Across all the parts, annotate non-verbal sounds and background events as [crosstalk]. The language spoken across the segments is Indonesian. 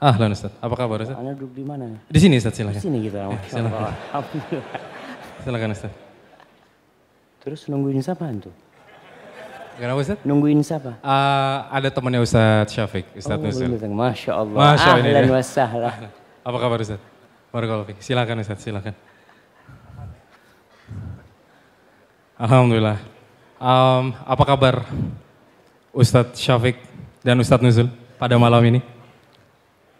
Ahlan Ustaz, apa kabar Ustaz? Anda duduk di mana? Ya? Di sini Ustaz, silakan. Di sini kita. Ya, silakan. silakan Ustaz. Terus nungguin siapa itu? Kenapa Ustaz? Nungguin siapa? Uh, ada temannya Ustaz Syafiq, Ustaz oh, Nusul. Masya Allah. Masya Allah. Ahlan wa sahla. [laughs] Apa kabar Ustaz? Barakallahu Silakan Ustaz, silakan. Alhamdulillah. Um, apa kabar Ustadz Syafiq dan Ustadz Nuzul pada malam ini?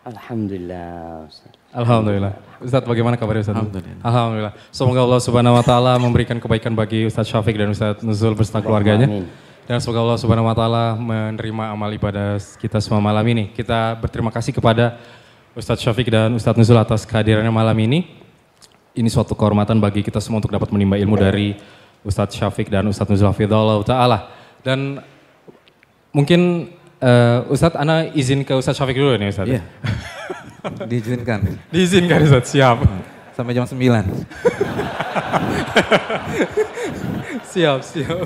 Alhamdulillah. Alhamdulillah. Ustaz bagaimana kabarnya Ustaz? Alhamdulillah. Alhamdulillah. Semoga Allah Subhanahu wa taala memberikan kebaikan bagi Ustaz Syafiq dan Ustaz Nuzul beserta keluarganya. Dan semoga Allah Subhanahu wa taala menerima amal ibadah kita semua malam ini. Kita berterima kasih kepada Ustaz Syafiq dan Ustaz Nuzul atas kehadirannya malam ini. Ini suatu kehormatan bagi kita semua untuk dapat menimba ilmu dari Ustaz Syafiq dan Ustaz Nuzul Hafidzallahu taala. Dan mungkin Uh, Ustadz, Ana izin ke Ustadz Syafiq dulu nih Ustadz. Iya. Diizinkan. [laughs] Diizinkan Ustadz, siap. Sampai jam 9. [laughs] siap, siap.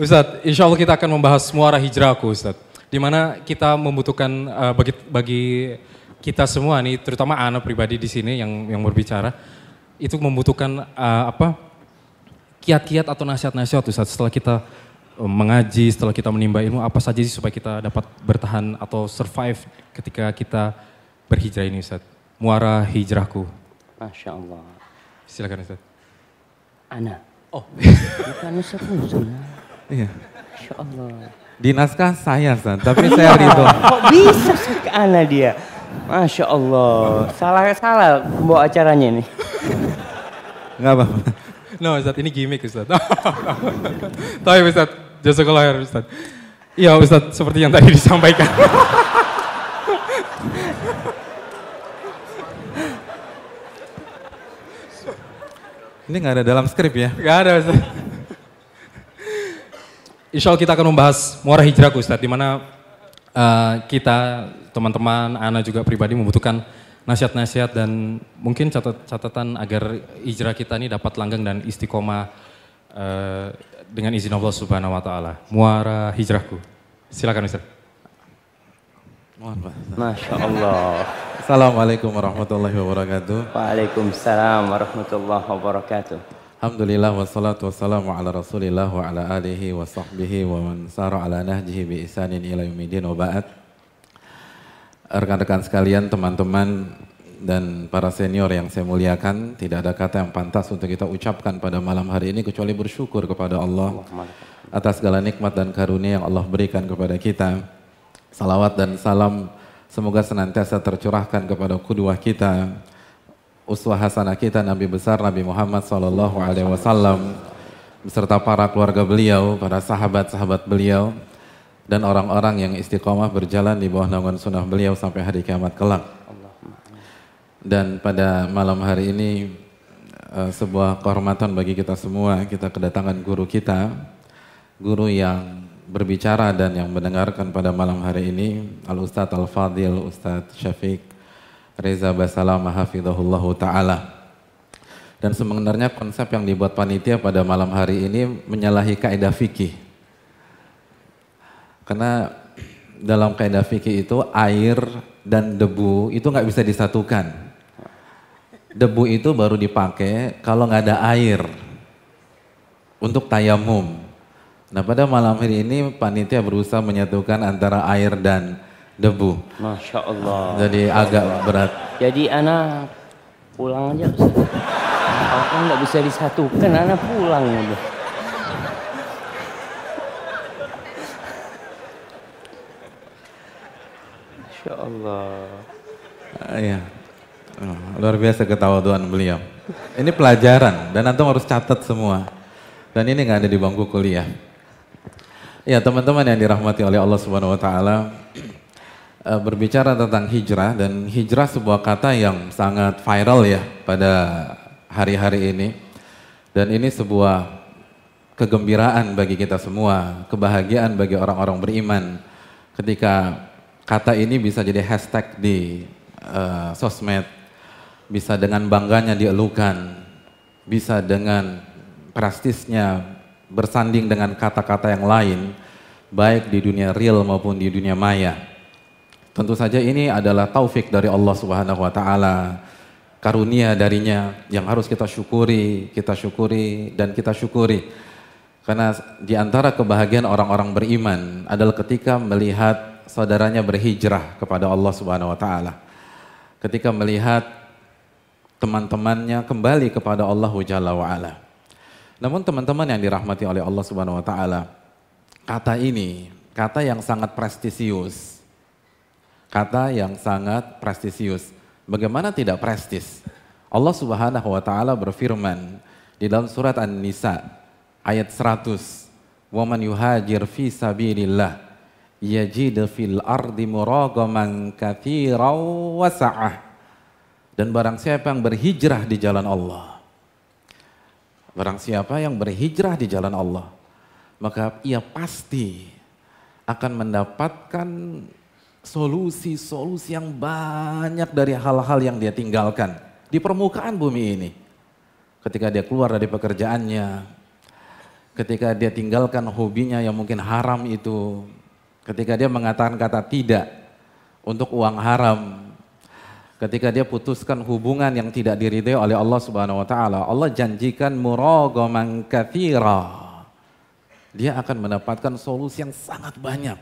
Ustadz, insya Allah kita akan membahas muara hijrahku Ustadz. Dimana kita membutuhkan uh, bagi, bagi kita semua nih, terutama Ana pribadi di sini yang yang berbicara, itu membutuhkan uh, apa kiat-kiat atau nasihat-nasihat Ustadz setelah kita Eh, mengaji, setelah kita menimba ilmu, apa saja sih supaya kita dapat bertahan atau survive ketika kita berhijrah ini Ustaz? Muara hijrahku. Masya Allah. Silakan Ustaz. Ana. Oh. Bukan Ustaz Musula. Iya. Masya Allah. Di naskah saya Ustaz, tapi saya iya. ridho. Kok bisa sih Ana dia? Masya Allah. Salah-salah bawa acaranya ini. Enggak apa-apa. No Ustaz, ini gimmick Ustaz. [laughs] Tapi Ustaz, Jazakallah khair Ustaz. Iya Ustaz, seperti yang tadi disampaikan. Ini nggak ada dalam skrip ya? Gak ada Ustaz. Insya Allah kita akan membahas muara hijrah Ustaz, di mana uh, kita, teman-teman, Ana juga pribadi membutuhkan nasihat-nasihat dan mungkin catatan agar hijrah kita ini dapat langgeng dan istiqomah eh, dengan izin Allah Subhanahu wa taala muara hijrahku. Silakan Ustaz. Mohon Pak. Masya Allah. Assalamualaikum warahmatullahi wabarakatuh. Waalaikumsalam warahmatullahi wabarakatuh. Alhamdulillah wassalatu wassalamu ala rasulillah wa ala alihi wa sahbihi wa man sara ala nahjihi bi isanin ila yumidin wa ba'd. Rekan-rekan sekalian, teman-teman dan para senior yang saya muliakan, tidak ada kata yang pantas untuk kita ucapkan pada malam hari ini kecuali bersyukur kepada Allah atas segala nikmat dan karunia yang Allah berikan kepada kita. Salawat dan salam semoga senantiasa tercurahkan kepada kedua kita, uswah hasanah kita Nabi besar Nabi Muhammad Sallallahu Alaihi Wasallam beserta para keluarga beliau, para sahabat-sahabat beliau, dan orang-orang yang istiqomah berjalan di bawah naungan sunnah beliau sampai hari kiamat kelak dan pada malam hari ini eh, sebuah kehormatan bagi kita semua kita kedatangan guru kita guru yang berbicara dan yang mendengarkan pada malam hari ini Al Ustadz Al Fadil Ustadz Syafiq Reza basalam Ta'ala dan sebenarnya konsep yang dibuat panitia pada malam hari ini menyalahi kaidah fikih karena dalam kaidah fikih itu air dan debu itu nggak bisa disatukan debu itu baru dipakai kalau nggak ada air untuk tayamum. Nah pada malam hari ini panitia berusaha menyatukan antara air dan debu. Masya Allah. Jadi Masya agak Allah. berat. Jadi anak pulang aja. Kalau kan nggak bisa disatukan, anak pulang aja. Masya Allah. Uh, ya. Oh, luar biasa ketawa Tuhan beliau. Ini pelajaran dan antum harus catat semua. Dan ini nggak ada di bangku kuliah. Ya teman-teman yang dirahmati oleh Allah Subhanahu Wa Taala [clears throat] eh, berbicara tentang hijrah dan hijrah sebuah kata yang sangat viral ya pada hari-hari ini. Dan ini sebuah kegembiraan bagi kita semua, kebahagiaan bagi orang-orang beriman ketika kata ini bisa jadi hashtag di uh, sosmed bisa dengan bangganya dielukan, bisa dengan prestisnya bersanding dengan kata-kata yang lain, baik di dunia real maupun di dunia maya. Tentu saja ini adalah taufik dari Allah Subhanahu wa taala. Karunia darinya yang harus kita syukuri, kita syukuri dan kita syukuri. Karena di antara kebahagiaan orang-orang beriman adalah ketika melihat saudaranya berhijrah kepada Allah Subhanahu wa taala. Ketika melihat teman-temannya kembali kepada Allah Jalla wa'ala. Namun teman-teman yang dirahmati oleh Allah Subhanahu wa taala, kata ini, kata yang sangat prestisius. Kata yang sangat prestisius. Bagaimana tidak prestis? Allah Subhanahu wa taala berfirman di dalam surat An-Nisa ayat 100, wa man yuhajir fi sabilillah yajid fil ardi muragaman katsiran wa dan barang siapa yang berhijrah di jalan Allah. Barang siapa yang berhijrah di jalan Allah. Maka ia pasti akan mendapatkan solusi-solusi yang banyak dari hal-hal yang dia tinggalkan di permukaan bumi ini. Ketika dia keluar dari pekerjaannya, ketika dia tinggalkan hobinya yang mungkin haram itu, ketika dia mengatakan kata tidak untuk uang haram, ketika dia putuskan hubungan yang tidak diridai oleh Allah Subhanahu wa taala. Allah janjikan muragaman katsira. Dia akan mendapatkan solusi yang sangat banyak.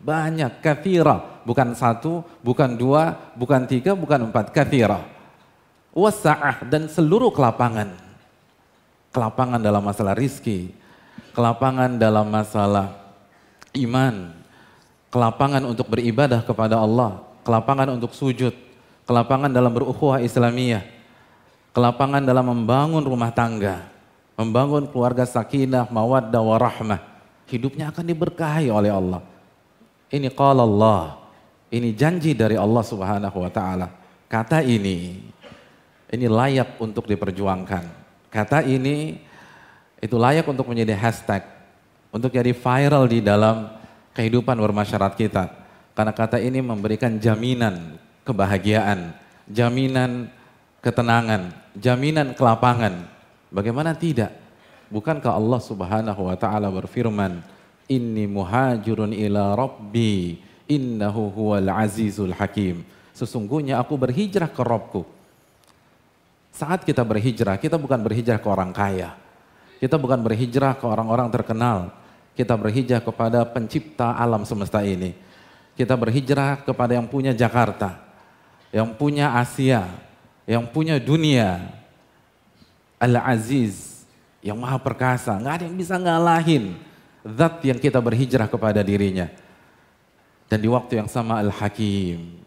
Banyak kathira, bukan satu, bukan dua, bukan tiga, bukan empat, kathira. Wasa'ah dan seluruh kelapangan. Kelapangan dalam masalah rizki, kelapangan dalam masalah iman, kelapangan untuk beribadah kepada Allah, kelapangan untuk sujud, kelapangan dalam berukhuwah Islamiyah, kelapangan dalam membangun rumah tangga, membangun keluarga sakinah, mawaddah, warahmah. Hidupnya akan diberkahi oleh Allah. Ini qala Allah. Ini janji dari Allah Subhanahu wa taala. Kata ini ini layak untuk diperjuangkan. Kata ini itu layak untuk menjadi hashtag untuk jadi viral di dalam kehidupan bermasyarakat kita. Karena kata ini memberikan jaminan kebahagiaan, jaminan ketenangan, jaminan kelapangan. Bagaimana tidak? Bukankah Allah Subhanahu wa taala berfirman, "Inni muhajirun ila rabbi, innahu huwal azizul hakim." Sesungguhnya aku berhijrah ke Robku. Saat kita berhijrah, kita bukan berhijrah ke orang kaya. Kita bukan berhijrah ke orang-orang terkenal. Kita berhijrah kepada pencipta alam semesta ini. Kita berhijrah kepada yang punya Jakarta yang punya Asia, yang punya dunia, Al-Aziz, yang maha perkasa, nggak ada yang bisa ngalahin zat yang kita berhijrah kepada dirinya. Dan di waktu yang sama Al-Hakim,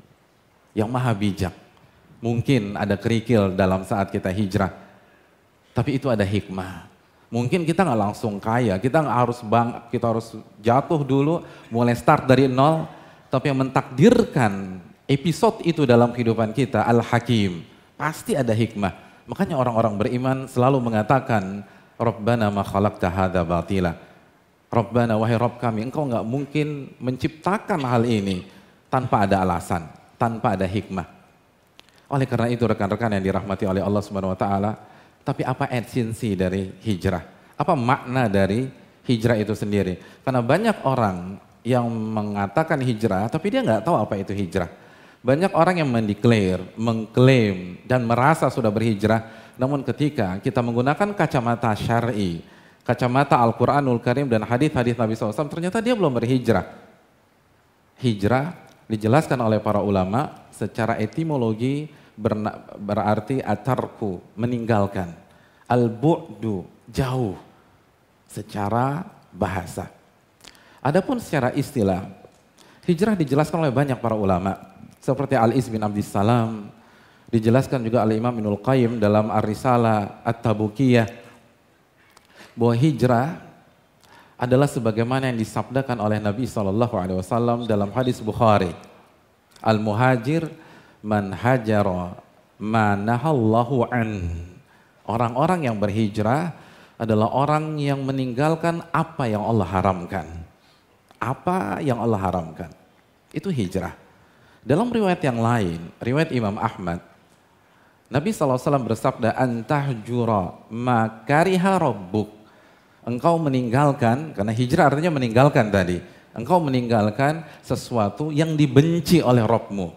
yang maha bijak. Mungkin ada kerikil dalam saat kita hijrah, tapi itu ada hikmah. Mungkin kita nggak langsung kaya, kita nggak harus bang, kita harus jatuh dulu, mulai start dari nol. Tapi yang mentakdirkan episode itu dalam kehidupan kita, Al-Hakim, pasti ada hikmah. Makanya orang-orang beriman selalu mengatakan, Rabbana ma khalaqta hadha batila. Rabbana wahai Rabb kami, engkau nggak mungkin menciptakan hal ini tanpa ada alasan, tanpa ada hikmah. Oleh karena itu rekan-rekan yang dirahmati oleh Allah Subhanahu wa taala, tapi apa esensi dari hijrah? Apa makna dari hijrah itu sendiri? Karena banyak orang yang mengatakan hijrah tapi dia nggak tahu apa itu hijrah. Banyak orang yang mendeklar, mengklaim dan merasa sudah berhijrah, namun ketika kita menggunakan kacamata syar'i, kacamata Al-Qur'anul Karim dan hadis-hadis Nabi SAW, ternyata dia belum berhijrah. Hijrah dijelaskan oleh para ulama secara etimologi berarti atarku, meninggalkan. Al-bu'du, jauh secara bahasa. Adapun secara istilah, hijrah dijelaskan oleh banyak para ulama. Seperti Al-Is bin Abdis Salam, dijelaskan juga oleh Imam Ibnul Qayyim dalam Ar-Risalah At-Tabukiyah bahwa hijrah adalah sebagaimana yang disabdakan oleh Nabi Shallallahu Alaihi Wasallam dalam hadis Bukhari. Al muhajir man hajaro manahallahu an. Orang-orang yang berhijrah adalah orang yang meninggalkan apa yang Allah haramkan. Apa yang Allah haramkan. Itu hijrah. Dalam riwayat yang lain, riwayat Imam Ahmad, Nabi SAW bersabda, antah Antahjura makariha rabbuk. Engkau meninggalkan, karena hijrah artinya meninggalkan tadi. Engkau meninggalkan sesuatu yang dibenci oleh Robmu.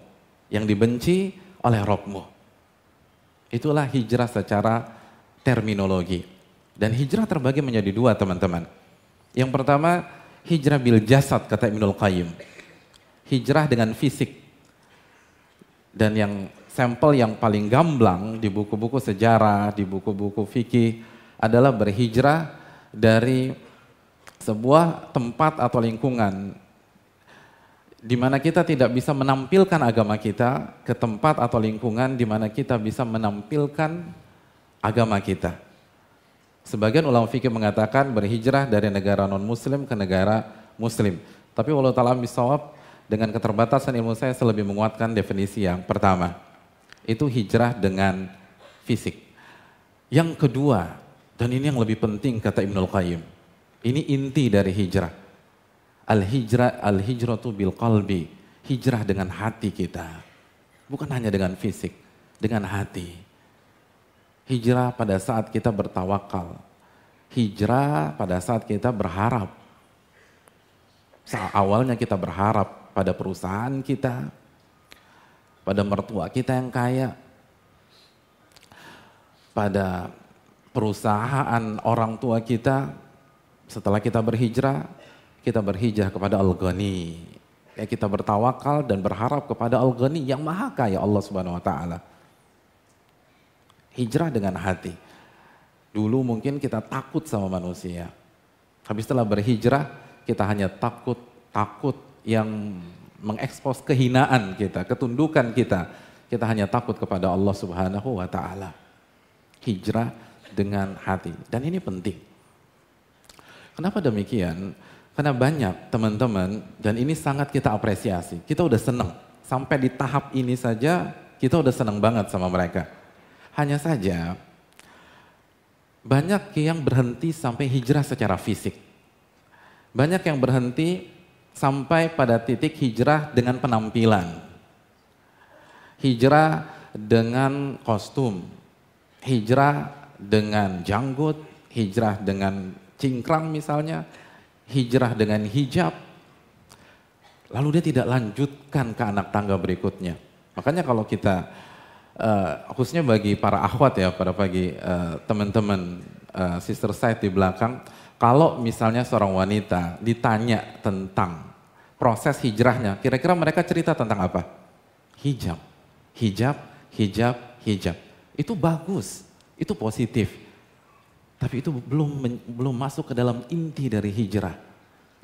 Yang dibenci oleh Robmu. Itulah hijrah secara terminologi. Dan hijrah terbagi menjadi dua teman-teman. Yang pertama hijrah bil jasad kata Ibnul Qayyim. Hijrah dengan fisik. Dan yang sampel yang paling gamblang di buku-buku sejarah, di buku-buku fikih adalah berhijrah dari sebuah tempat atau lingkungan di mana kita tidak bisa menampilkan agama kita ke tempat atau lingkungan di mana kita bisa menampilkan agama kita. Sebagian ulama fikih mengatakan berhijrah dari negara non-muslim ke negara muslim. Tapi walau ta'ala bisawab dengan keterbatasan ilmu saya, saya lebih menguatkan definisi yang pertama. Itu hijrah dengan fisik. Yang kedua, dan ini yang lebih penting kata Ibnu Qayyim. Ini inti dari hijrah. Al-hijrah al-hijratu bil qalbi. Hijrah dengan hati kita. Bukan hanya dengan fisik, dengan hati. Hijrah pada saat kita bertawakal. Hijrah pada saat kita berharap. Saat awalnya kita berharap, pada perusahaan kita, pada mertua kita yang kaya, pada perusahaan orang tua kita setelah kita berhijrah kita berhijrah kepada Al-Ghani ya kita bertawakal dan berharap kepada al yang maha kaya Allah Subhanahu wa taala hijrah dengan hati dulu mungkin kita takut sama manusia Tapi setelah berhijrah kita hanya takut takut yang mengekspos kehinaan kita, ketundukan kita. Kita hanya takut kepada Allah Subhanahu wa taala. Hijrah dengan hati. Dan ini penting. Kenapa demikian? Karena banyak teman-teman dan ini sangat kita apresiasi. Kita udah senang Sampai di tahap ini saja kita udah senang banget sama mereka. Hanya saja banyak yang berhenti sampai hijrah secara fisik. Banyak yang berhenti sampai pada titik hijrah dengan penampilan. Hijrah dengan kostum, hijrah dengan janggut, hijrah dengan cingkrang misalnya, hijrah dengan hijab. Lalu dia tidak lanjutkan ke anak tangga berikutnya. Makanya kalau kita uh, khususnya bagi para akhwat ya, pada pagi uh, teman-teman uh, sister saya di belakang, kalau misalnya seorang wanita ditanya tentang proses hijrahnya, kira-kira mereka cerita tentang apa? Hijab, hijab, hijab, hijab. Itu bagus, itu positif. Tapi itu belum belum masuk ke dalam inti dari hijrah.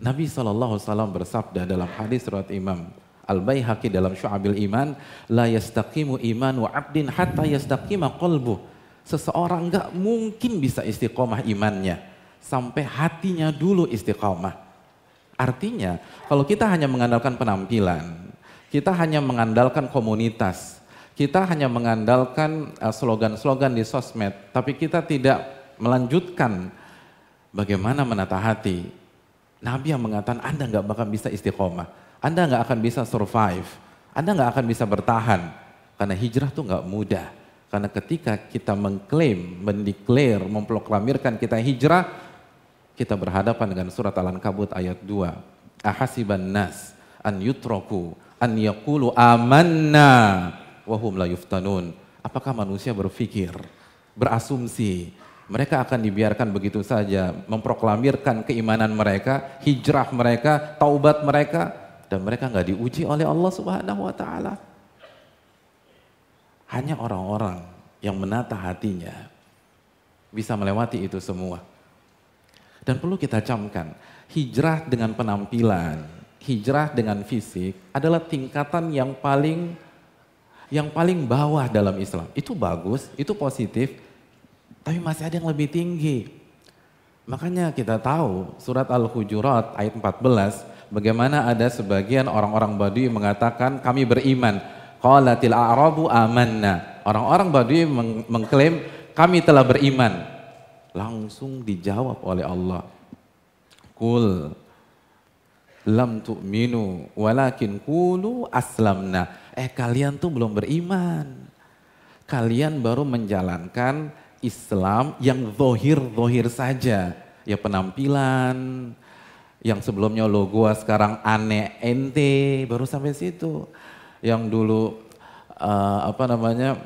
Nabi SAW bersabda dalam hadis surat Imam al baihaqi dalam Syu'abil Iman, la yastaqimu wa abdin hatta yastaqima qalbu. Seseorang gak mungkin bisa istiqomah imannya sampai hatinya dulu istiqomah. Artinya, kalau kita hanya mengandalkan penampilan, kita hanya mengandalkan komunitas, kita hanya mengandalkan eh, slogan-slogan di sosmed, tapi kita tidak melanjutkan bagaimana menata hati. Nabi yang mengatakan Anda nggak bakal bisa istiqomah, Anda nggak akan bisa survive, Anda nggak akan bisa bertahan, karena hijrah tuh nggak mudah. Karena ketika kita mengklaim, mendeklar, memproklamirkan kita hijrah, kita berhadapan dengan surat Al-Ankabut ayat 2. Ahasiban nas an yutroku an yakulu amanna wahum la yuftanun. Apakah manusia berpikir, berasumsi, mereka akan dibiarkan begitu saja memproklamirkan keimanan mereka, hijrah mereka, taubat mereka dan mereka nggak diuji oleh Allah Subhanahu wa taala. Hanya orang-orang yang menata hatinya bisa melewati itu semua. Dan perlu kita camkan, hijrah dengan penampilan, hijrah dengan fisik adalah tingkatan yang paling yang paling bawah dalam Islam. Itu bagus, itu positif, tapi masih ada yang lebih tinggi. Makanya kita tahu surat Al-Hujurat ayat 14 bagaimana ada sebagian orang-orang Badui mengatakan kami beriman. Qalatil a'rabu amanna. Orang-orang Badui mengklaim kami telah beriman langsung dijawab oleh Allah. Kul lam minu, walakin kulu aslamna. Eh kalian tuh belum beriman. Kalian baru menjalankan Islam yang zohir-zohir saja. Ya penampilan, yang sebelumnya lo gua sekarang aneh ente, baru sampai situ. Yang dulu uh, apa namanya,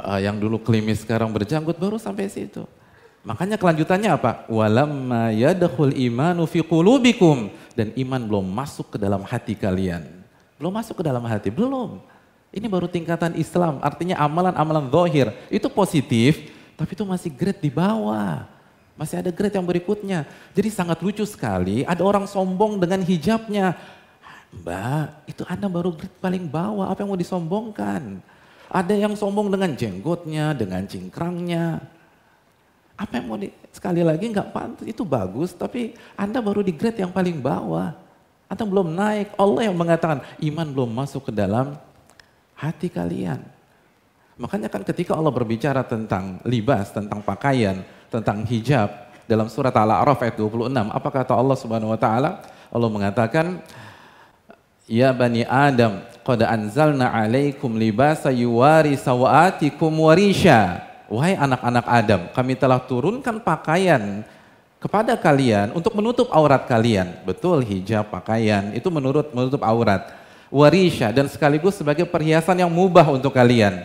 uh, yang dulu klimis sekarang berjanggut baru sampai situ. Makanya kelanjutannya apa? Walamma yadkhul imanu fi qulubikum dan iman belum masuk ke dalam hati kalian. Belum masuk ke dalam hati, belum. Ini baru tingkatan Islam, artinya amalan-amalan zahir. Itu positif, tapi itu masih grade di bawah. Masih ada grade yang berikutnya. Jadi sangat lucu sekali, ada orang sombong dengan hijabnya. Mbak, itu Anda baru grade paling bawah, apa yang mau disombongkan? Ada yang sombong dengan jenggotnya, dengan cingkrangnya apa yang mau di, sekali lagi nggak pantas, itu bagus tapi Anda baru di grade yang paling bawah. atau belum naik, Allah yang mengatakan iman belum masuk ke dalam hati kalian. Makanya kan ketika Allah berbicara tentang libas, tentang pakaian, tentang hijab, dalam surat Al-A'raf ayat 26, apa kata Allah Subhanahu wa taala? Allah mengatakan, "Ya Bani Adam, qad anzalna 'alaikum libasa yuwari sawatikum warisha." Wahai anak-anak Adam, kami telah turunkan pakaian kepada kalian untuk menutup aurat kalian. Betul, hijab, pakaian, itu menurut menutup aurat. Warisha, dan sekaligus sebagai perhiasan yang mubah untuk kalian.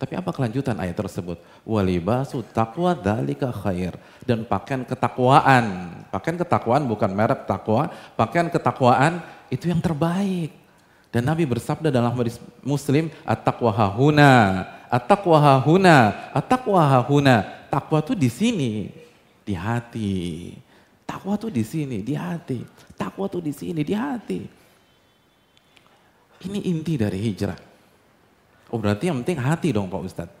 Tapi apa kelanjutan ayat tersebut? Walibasu takwa dalika khair. Dan pakaian ketakwaan. Pakaian ketakwaan bukan merek takwa. Pakaian ketakwaan itu yang terbaik. Dan Nabi bersabda dalam hadis muslim, At-taqwa hahuna Ataqwa hahuna, ataqwa hahuna. Takwa tuh di sini, di hati. Takwa tuh di sini, di hati. Takwa tuh di sini, di hati. Ini inti dari hijrah. Oh berarti yang penting hati dong Pak Ustadz.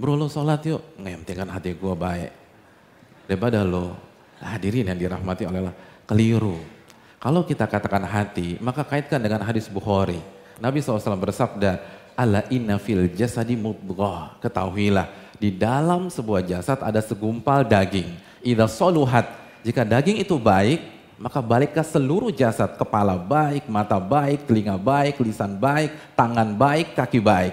Bro lo sholat yuk, nggak yang penting kan hati gue baik. Daripada lo hadirin yang dirahmati oleh Allah, keliru. Kalau kita katakan hati, maka kaitkan dengan hadis Bukhari. Nabi SAW bersabda, Ala inna fil jasadi mudghah. Ketahuilah, di dalam sebuah jasad ada segumpal daging. Idza soluhat, jika daging itu baik, maka baliklah seluruh jasad, kepala baik, mata baik, telinga baik, lisan baik, tangan baik, kaki baik.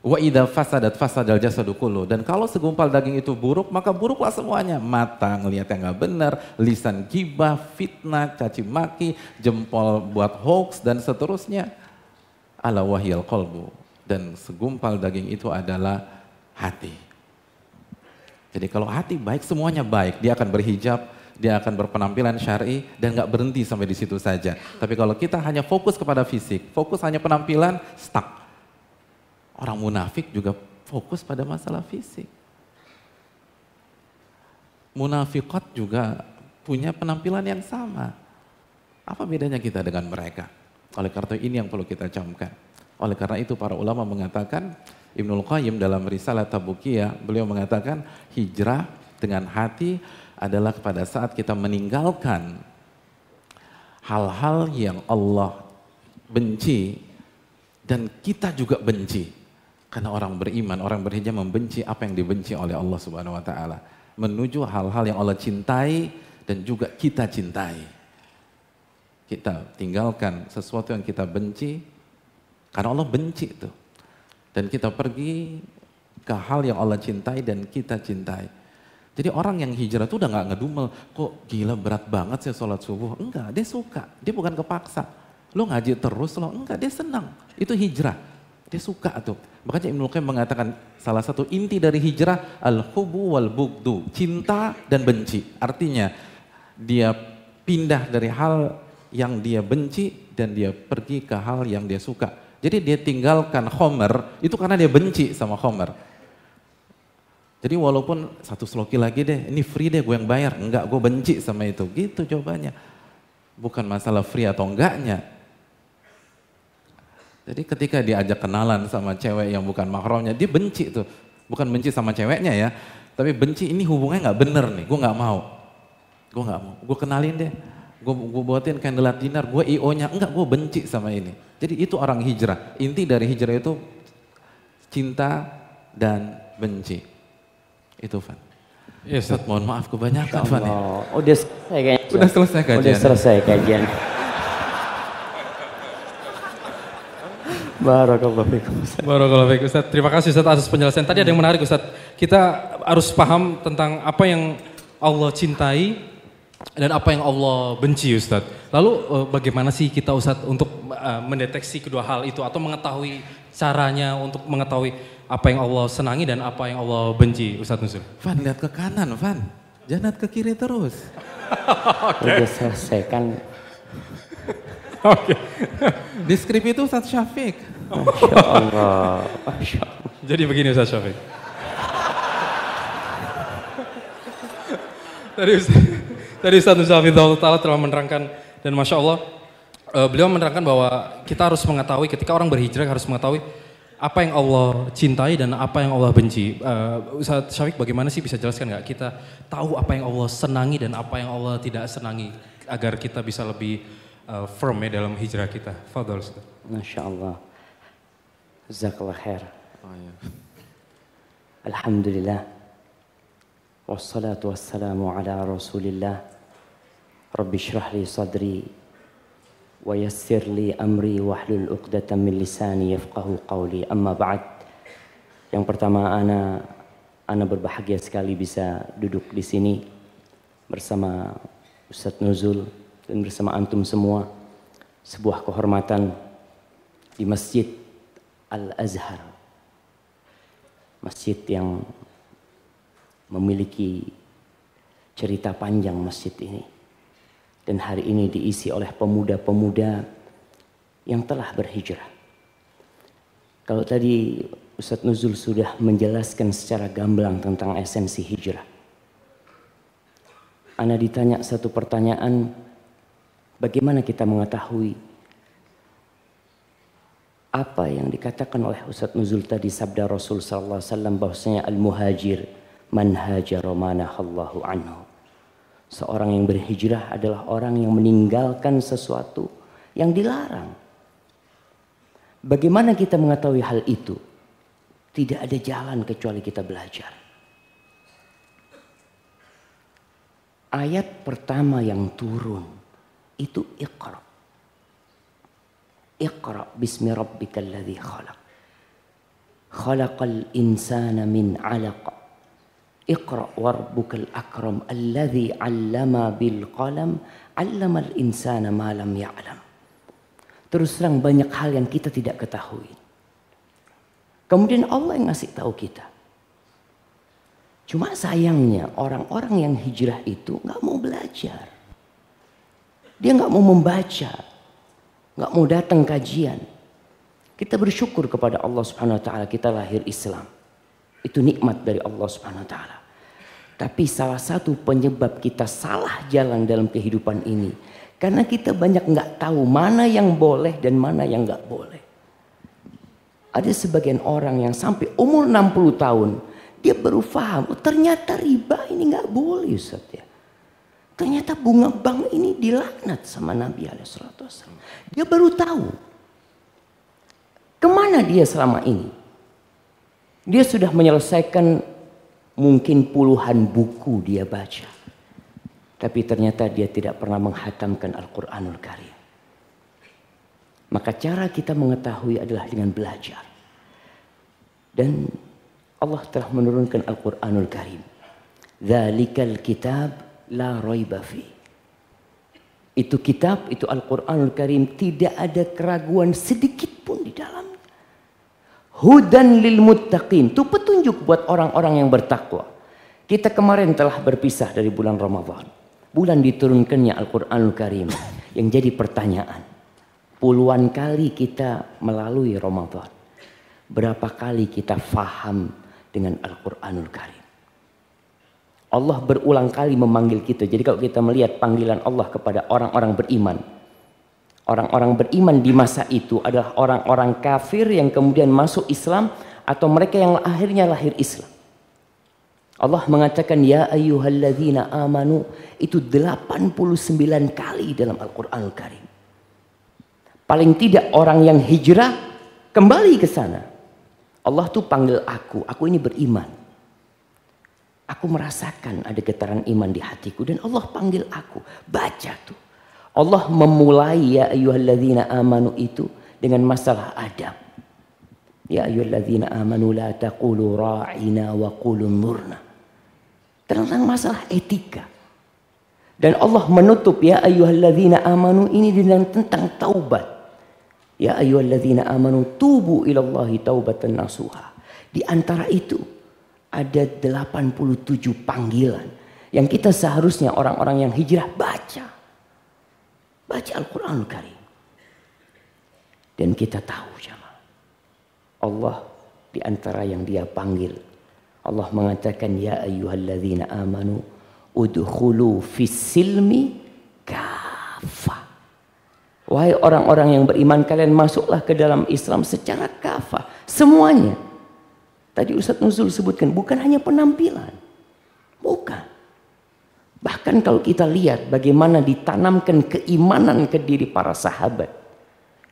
Wa idza fasadat fasadal jasadu kullu. Dan kalau segumpal daging itu buruk, maka buruklah semuanya. Mata ngelihat yang enggak benar, lisan gibah, fitnah, caci maki, jempol buat hoax dan seterusnya. Ala wahyal qalbu dan segumpal daging itu adalah hati. Jadi kalau hati baik semuanya baik, dia akan berhijab, dia akan berpenampilan syari dan nggak berhenti sampai di situ saja. Tapi kalau kita hanya fokus kepada fisik, fokus hanya penampilan, stuck. Orang munafik juga fokus pada masalah fisik. Munafikat juga punya penampilan yang sama. Apa bedanya kita dengan mereka? Oleh karena ini yang perlu kita camkan. Oleh karena itu para ulama mengatakan Ibnul Qayyim dalam Risalah Tabukiyah beliau mengatakan hijrah dengan hati adalah kepada saat kita meninggalkan hal-hal yang Allah benci dan kita juga benci. Karena orang beriman, orang berhijrah membenci apa yang dibenci oleh Allah Subhanahu wa taala, menuju hal-hal yang Allah cintai dan juga kita cintai. Kita tinggalkan sesuatu yang kita benci karena Allah benci itu. Dan kita pergi ke hal yang Allah cintai dan kita cintai. Jadi orang yang hijrah itu udah nggak ngedumel, kok gila berat banget sih sholat subuh. Enggak, dia suka, dia bukan kepaksa. Lo ngaji terus lo, enggak dia senang. Itu hijrah, dia suka tuh. Makanya Ibnu Qayyim mengatakan salah satu inti dari hijrah al-hubu wal bukdu cinta dan benci. Artinya dia pindah dari hal yang dia benci dan dia pergi ke hal yang dia suka. Jadi dia tinggalkan Homer itu karena dia benci sama Homer. Jadi walaupun satu sloki lagi deh, ini free deh gue yang bayar. Enggak, gue benci sama itu. Gitu jawabannya. Bukan masalah free atau enggaknya. Jadi ketika diajak kenalan sama cewek yang bukan makronya, dia benci tuh. Bukan benci sama ceweknya ya, tapi benci ini hubungannya nggak bener nih, gue nggak mau. Gue nggak mau, gue kenalin deh gue buatin candlelight dinner, gue io nya enggak gue benci sama ini. Jadi itu orang hijrah. Inti dari hijrah itu cinta dan benci. Itu Van. Ya, yes, Ustaz, mohon maaf kebanyakan Van ya. Udah selesai kajian. Udah selesai kajian. Udah selesai kajian. Barakallahu fiikum. Barakallahu fiikum Ustaz. Terima kasih Ustaz atas penjelasan. Tadi ada yang menarik Ustaz. Kita harus paham tentang apa yang Allah cintai, dan apa yang Allah benci Ustadz. Lalu eh, bagaimana sih kita Ustadz untuk eh, mendeteksi kedua hal itu atau mengetahui caranya untuk mengetahui apa yang Allah senangi dan apa yang Allah benci Ustadz Nusul. Van lihat ke kanan Van, jangan lihat ke kiri terus. okay. [laughs] Selesaikan. selesai kan. Oke. Okay. Deskripsi itu Ustadz Syafiq. Masya Allah. Masya Allah. Jadi begini Ustadz Syafiq. Tadi Ustadz, Tadi Ustaz Nuzafidullah Ta'ala telah menerangkan dan Masya Allah uh, beliau menerangkan bahwa kita harus mengetahui ketika orang berhijrah harus mengetahui apa yang Allah cintai dan apa yang Allah benci. Uh, Ustaz Syafiq bagaimana sih bisa jelaskan nggak kita tahu apa yang Allah senangi dan apa yang Allah tidak senangi agar kita bisa lebih uh, firm ya dalam hijrah kita. Fadol Ustaz. Masya Allah. Jazakallah khair. Oh, ya. Alhamdulillah. Wassalatu wassalamu ala rasulillah Rabbi syrah li sadri wa yassir li amri wahlul uqdatan min lisani yafqahu qawli amma ba'd. Yang pertama ana ana berbahagia sekali bisa duduk di sini bersama Ustadz Nuzul dan bersama antum semua sebuah kehormatan di Masjid Al-Azhar. Masjid yang memiliki cerita panjang masjid ini. Dan hari ini diisi oleh pemuda-pemuda yang telah berhijrah. Kalau tadi Ustadz Nuzul sudah menjelaskan secara gamblang tentang esensi hijrah. Anda ditanya satu pertanyaan, bagaimana kita mengetahui apa yang dikatakan oleh Ustadz Nuzul tadi sabda Rasul sallallahu alaihi wasallam bahwasanya al-muhajir man hajar manahallahu anhu. Seorang yang berhijrah adalah orang yang meninggalkan sesuatu yang dilarang. Bagaimana kita mengetahui hal itu? Tidak ada jalan kecuali kita belajar. Ayat pertama yang turun itu Iqra. Iqra bismi rabbikal ladzi khalaq. Khalaqal insana min 'alaq. Iqra warbukal akram alladhi 'allama bil qalam al insana ma lam ya'lam. Terus terang banyak hal yang kita tidak ketahui. Kemudian Allah yang ngasih tahu kita. Cuma sayangnya orang-orang yang hijrah itu nggak mau belajar. Dia nggak mau membaca, nggak mau datang kajian. Kita bersyukur kepada Allah Subhanahu wa taala kita lahir Islam. Itu nikmat dari Allah Subhanahu wa taala. Tapi salah satu penyebab kita salah jalan dalam kehidupan ini karena kita banyak nggak tahu mana yang boleh dan mana yang nggak boleh. Ada sebagian orang yang sampai umur 60 tahun dia baru paham, oh, ternyata riba ini nggak boleh Ustaz ya. Ternyata bunga bank ini dilaknat sama Nabi Alaihissalam. Dia baru tahu. Kemana dia selama ini? Dia sudah menyelesaikan mungkin puluhan buku dia baca. Tapi ternyata dia tidak pernah menghatamkan Al-Quranul Karim. Maka cara kita mengetahui adalah dengan belajar. Dan Allah telah menurunkan Al-Quranul Karim. Zalikal kitab la raiba fi. Itu kitab, itu Al-Quranul Karim. Tidak ada keraguan sedikit pun di dalamnya. Hudan lil muttaqin. Itu petunjuk buat orang-orang yang bertakwa. Kita kemarin telah berpisah dari bulan Ramadhan, Bulan diturunkannya Al-Quranul Karim. Yang jadi pertanyaan. Puluhan kali kita melalui Ramadhan, Berapa kali kita faham dengan Al-Quranul Karim. Allah berulang kali memanggil kita. Jadi kalau kita melihat panggilan Allah kepada orang-orang beriman orang-orang beriman di masa itu adalah orang-orang kafir yang kemudian masuk Islam atau mereka yang akhirnya lahir Islam. Allah mengatakan ya ayyuhalladzina amanu itu 89 kali dalam al Qur'an Al Karim. Paling tidak orang yang hijrah kembali ke sana. Allah tuh panggil aku, aku ini beriman. Aku merasakan ada getaran iman di hatiku dan Allah panggil aku. Baca tuh Allah memulai ya ayyuhalladzina amanu itu dengan masalah adab. Ya ayyuhalladzina amanu la taqulu ra'ina wa qulu murna. Tentang masalah etika. Dan Allah menutup ya ayyuhalladzina amanu ini dengan tentang taubat. Ya ayyuhalladzina amanu tubu ilallahi taubatan nasuha. Di antara itu ada 87 panggilan yang kita seharusnya orang-orang yang hijrah baca. Baca Al-Quran Karim. Dan kita tahu jemaah. Allah di antara yang dia panggil. Allah mengatakan ya ayyuhalladzina amanu udhulu fis silmi kafa Wahai orang-orang yang beriman kalian masuklah ke dalam Islam secara kafa Semuanya. Tadi Ustaz Nuzul sebutkan bukan hanya penampilan. Bukan. Bahkan kalau kita lihat bagaimana ditanamkan keimanan ke diri para sahabat.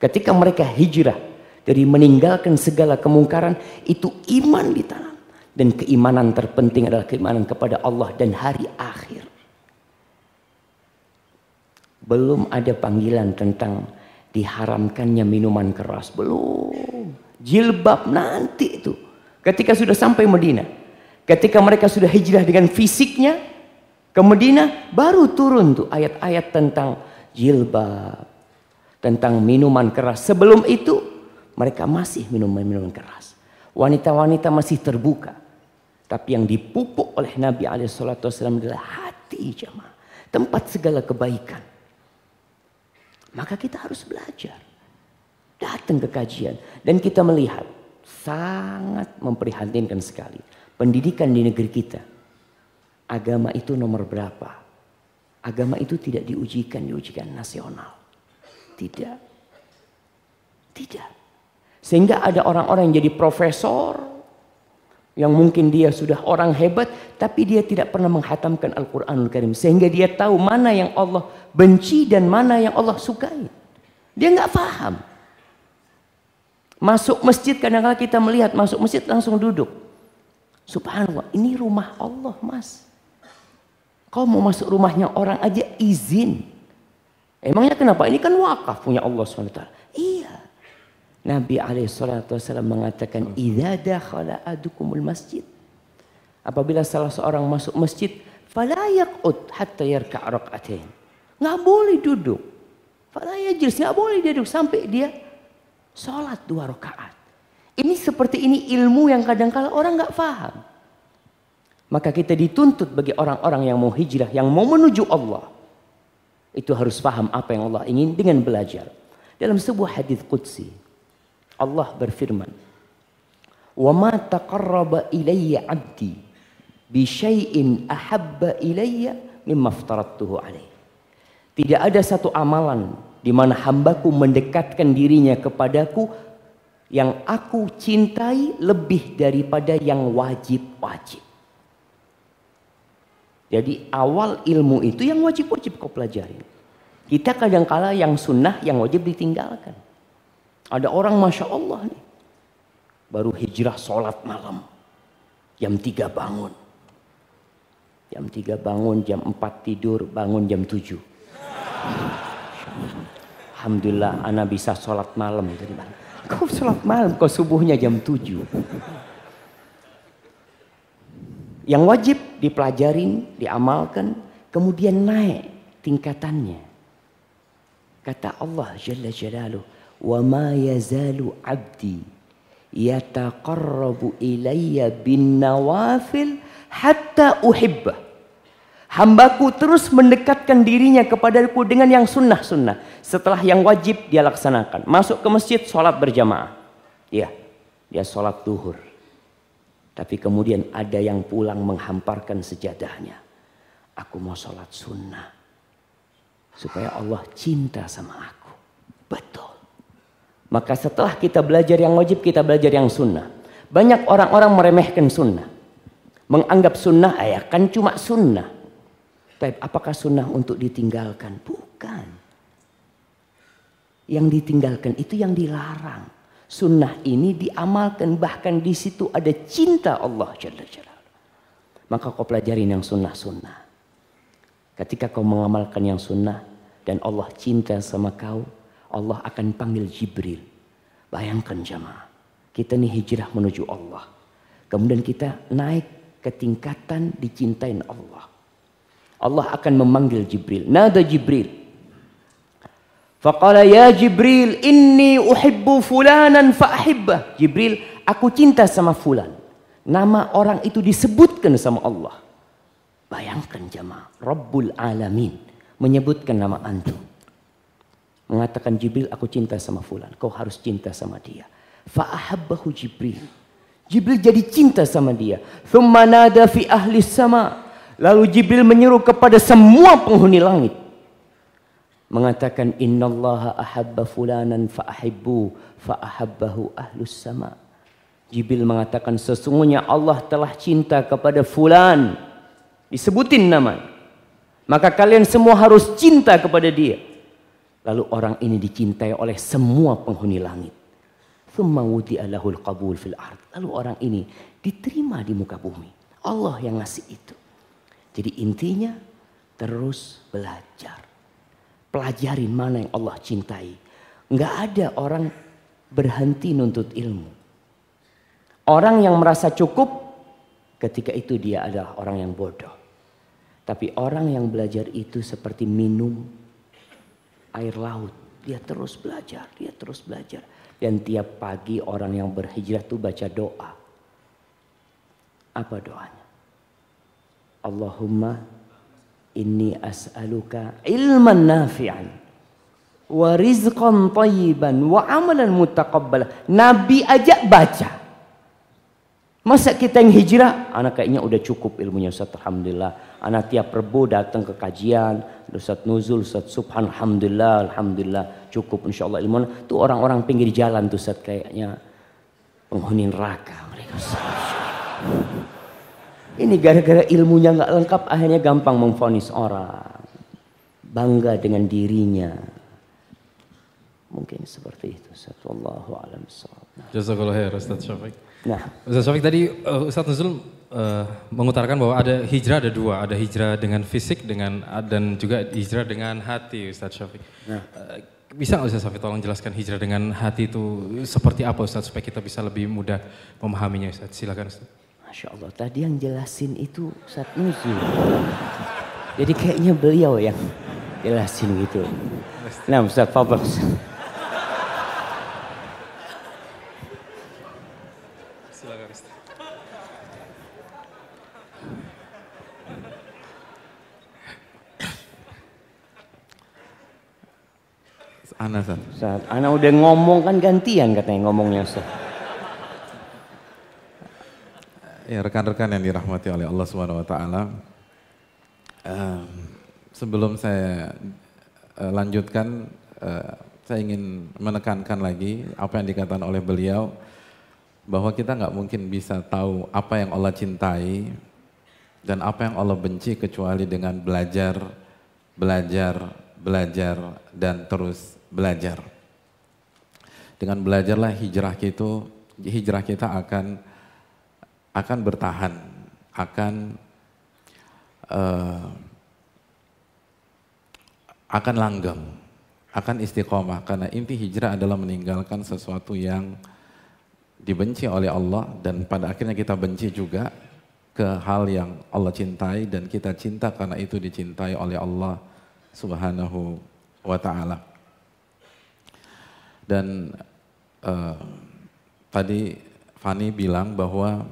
Ketika mereka hijrah dari meninggalkan segala kemungkaran, itu iman ditanam. Dan keimanan terpenting adalah keimanan kepada Allah dan hari akhir. Belum ada panggilan tentang diharamkannya minuman keras. Belum. Jilbab nanti itu. Ketika sudah sampai Medina. Ketika mereka sudah hijrah dengan fisiknya ke Medina baru turun tuh ayat-ayat tentang jilbab, tentang minuman keras. Sebelum itu mereka masih minum minuman keras. Wanita-wanita masih terbuka. Tapi yang dipupuk oleh Nabi SAW adalah hati jemaah. Tempat segala kebaikan. Maka kita harus belajar. Datang ke kajian. Dan kita melihat sangat memprihatinkan sekali. Pendidikan di negeri kita agama itu nomor berapa? Agama itu tidak diujikan di ujian nasional. Tidak. Tidak. Sehingga ada orang-orang yang jadi profesor yang mungkin dia sudah orang hebat tapi dia tidak pernah menghatamkan Al-Qur'anul Karim sehingga dia tahu mana yang Allah benci dan mana yang Allah sukai. Dia nggak paham. Masuk masjid kadang-kadang kita melihat masuk masjid langsung duduk. Subhanallah, ini rumah Allah, Mas. Kau mau masuk rumahnya orang aja izin. Emangnya kenapa? Ini kan wakaf punya Allah SWT. Iya. Nabi SAW mengatakan, Iza dakhala adukumul masjid. Apabila salah seorang masuk masjid, Fala yak'ud hatta yarka' rak'atain. Nggak boleh duduk. Fala yajlis, nggak boleh duduk sampai dia sholat dua rakaat. Ini seperti ini ilmu yang kadang-kala orang nggak paham. Maka kita dituntut bagi orang-orang yang mau hijrah, yang mau menuju Allah. Itu harus paham apa yang Allah ingin dengan belajar. Dalam sebuah hadis Qudsi, Allah berfirman, وَمَا تَقَرَّبَ إِلَيَّ عَبْدِي بِشَيْءٍ أَحَبَّ إِلَيَّ مِمَّا افْتَرَدْتُهُ عَلَيْهِ Tidak ada satu amalan di mana hambaku mendekatkan dirinya kepadaku yang aku cintai lebih daripada yang wajib-wajib. Jadi awal ilmu itu yang wajib-wajib kau pelajari. Kita kadang-kala yang sunnah yang wajib ditinggalkan. Ada orang Masya Allah nih. Baru hijrah sholat malam. Jam tiga bangun. Jam tiga bangun, jam empat tidur, bangun jam tujuh. Alhamdulillah, anak bisa sholat malam. Gitu kan. Kau sholat malam, kau subuhnya jam tujuh yang wajib dipelajarin, diamalkan, kemudian naik tingkatannya. Kata Allah Jalla Jalaluh, "Wa ma yazalu 'abdi yataqarrabu ilayya bin nawafil hatta uhibbah." Hambaku terus mendekatkan dirinya kepadaku dengan yang sunnah-sunnah. Setelah yang wajib dia laksanakan. Masuk ke masjid, sholat berjamaah. Iya, dia sholat duhur tapi kemudian ada yang pulang menghamparkan sejadahnya. Aku mau sholat sunnah. Supaya Allah cinta sama aku. Betul. Maka setelah kita belajar yang wajib, kita belajar yang sunnah. Banyak orang-orang meremehkan sunnah. Menganggap sunnah, ah, ya kan cuma sunnah. Tapi apakah sunnah untuk ditinggalkan? Bukan. Yang ditinggalkan itu yang dilarang sunnah ini diamalkan bahkan di situ ada cinta Allah Jalla Jalla. Maka kau pelajarin yang sunnah-sunnah. Ketika kau mengamalkan yang sunnah dan Allah cinta sama kau, Allah akan panggil Jibril. Bayangkan jamaah, kita nih hijrah menuju Allah. Kemudian kita naik ke tingkatan dicintain Allah. Allah akan memanggil Jibril. Nada Jibril. Faqala ya Jibril inni uhibbu fulanan fa'ahibbah. Jibril, aku cinta sama fulan. Nama orang itu disebutkan sama Allah. Bayangkan jamaah, Rabbul Alamin menyebutkan nama antum. Mengatakan Jibril, aku cinta sama fulan. Kau harus cinta sama dia. Fa'ahabbahu Jibril. Jibril jadi cinta sama dia. Thumma nada fi ahli sama. Lalu Jibril menyuruh kepada semua penghuni langit mengatakan innallaha ahabba fulanan fa ahibbu fa ahabbahu ahlus sama. Jibril mengatakan sesungguhnya Allah telah cinta kepada fulan. Disebutin nama. Maka kalian semua harus cinta kepada dia. Lalu orang ini dicintai oleh semua penghuni langit. Thumma wudi'alahul qabul fil ard. Lalu orang ini diterima di muka bumi. Allah yang ngasih itu. Jadi intinya terus belajar. Pelajarin mana yang Allah cintai. Nggak ada orang berhenti nuntut ilmu. Orang yang merasa cukup ketika itu dia adalah orang yang bodoh. Tapi orang yang belajar itu seperti minum air laut. Dia terus belajar, dia terus belajar. Dan tiap pagi orang yang berhijrah itu baca doa. Apa doanya? Allahumma Inni as'aluka ilman nafi'an wa rizqan tayyiban wa amalan mutaqabbala. Nabi aja baca. Masa kita yang hijrah? Anak kayaknya udah cukup ilmunya Ustaz Alhamdulillah. Anak tiap rebu datang ke kajian. Ustaz Nuzul, Ustaz Subhan, Alhamdulillah, Alhamdulillah. Cukup insya Allah ilmu. Itu orang-orang pinggir jalan tuh Ustaz kayaknya. Penghuni neraka mereka. Ustaz. Ini gara-gara ilmunya nggak lengkap akhirnya gampang memfonis orang. Bangga dengan dirinya. Mungkin seperti itu. Satu alam nah. Jazakallah khair Ustaz Syafiq. Nah, Ustaz Syafiq tadi uh, Ustaz Nuzul uh, mengutarakan bahwa ada hijrah ada dua, ada hijrah dengan fisik dengan dan juga hijrah dengan hati Ustaz Syafiq. Nah. Uh, bisa nggak Ustaz Safi tolong jelaskan hijrah dengan hati itu seperti apa Ustaz supaya kita bisa lebih mudah memahaminya Ustaz? Silakan Ustaz. Masya Allah, tadi yang jelasin itu saat Nuzi. Jadi kayaknya beliau yang jelasin gitu. Nah Ustaz, Fabel. Ana Ustaz. Ana udah ngomong kan gantian katanya ngomongnya Ustaz. Ya rekan-rekan yang dirahmati oleh Allah Subhanahu Wa Taala, uh, sebelum saya uh, lanjutkan, uh, saya ingin menekankan lagi apa yang dikatakan oleh beliau bahwa kita nggak mungkin bisa tahu apa yang Allah cintai dan apa yang Allah benci kecuali dengan belajar, belajar, belajar dan terus belajar. Dengan belajarlah hijrah kita, hijrah kita akan akan bertahan, akan uh, akan langgam, akan istiqomah karena inti hijrah adalah meninggalkan sesuatu yang dibenci oleh Allah dan pada akhirnya kita benci juga ke hal yang Allah cintai dan kita cinta karena itu dicintai oleh Allah Subhanahu wa taala. Dan uh, tadi Fani bilang bahwa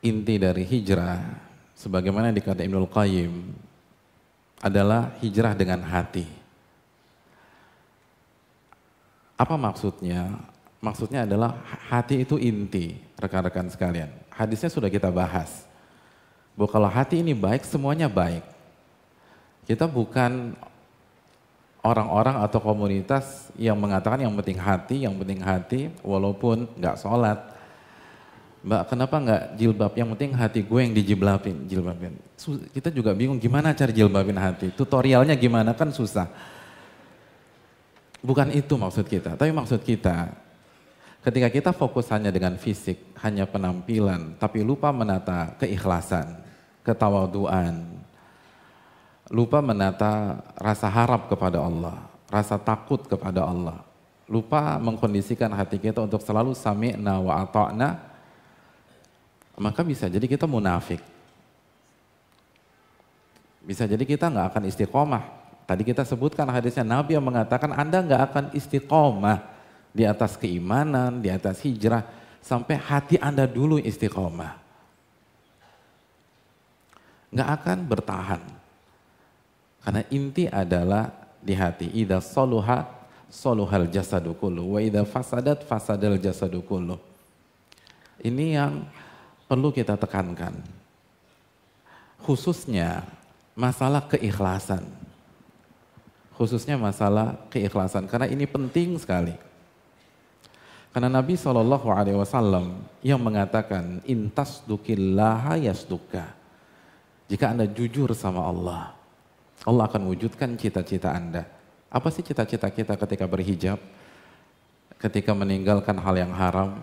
inti dari hijrah sebagaimana dikata Ibnul Qayyim adalah hijrah dengan hati. Apa maksudnya? Maksudnya adalah hati itu inti, rekan-rekan sekalian. Hadisnya sudah kita bahas. Bahwa kalau hati ini baik, semuanya baik. Kita bukan orang-orang atau komunitas yang mengatakan yang penting hati, yang penting hati, walaupun nggak sholat, Mbak, kenapa nggak jilbab? Yang penting hati gue yang dijilbabin jilbabin. Kita juga bingung gimana cari jilbabin hati. Tutorialnya gimana kan susah. Bukan itu maksud kita, tapi maksud kita ketika kita fokus hanya dengan fisik, hanya penampilan, tapi lupa menata keikhlasan, ketawaduan, lupa menata rasa harap kepada Allah, rasa takut kepada Allah, lupa mengkondisikan hati kita untuk selalu sami'na wa maka bisa jadi kita munafik. Bisa jadi kita nggak akan istiqomah. Tadi kita sebutkan hadisnya Nabi yang mengatakan Anda nggak akan istiqomah di atas keimanan, di atas hijrah, sampai hati Anda dulu istiqomah. Nggak akan bertahan. Karena inti adalah di hati. Ida soluha soluhal jasadukulu. Wa ida fasadat fasadal jasadukulu. Ini yang perlu kita tekankan. Khususnya masalah keikhlasan. Khususnya masalah keikhlasan karena ini penting sekali. Karena Nabi saw yang mengatakan intas dukillaha yasduka. Jika anda jujur sama Allah, Allah akan wujudkan cita-cita anda. Apa sih cita-cita kita ketika berhijab? Ketika meninggalkan hal yang haram,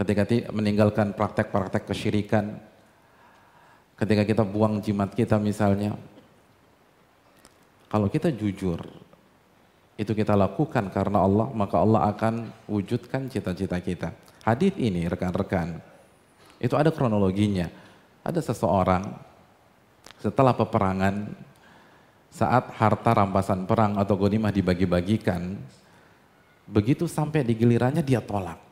ketika kita meninggalkan praktek-praktek kesyirikan, ketika kita buang jimat kita misalnya, kalau kita jujur, itu kita lakukan karena Allah, maka Allah akan wujudkan cita-cita kita. Hadis ini rekan-rekan, itu ada kronologinya. Ada seseorang setelah peperangan, saat harta rampasan perang atau gonimah dibagi-bagikan, begitu sampai di gilirannya dia tolak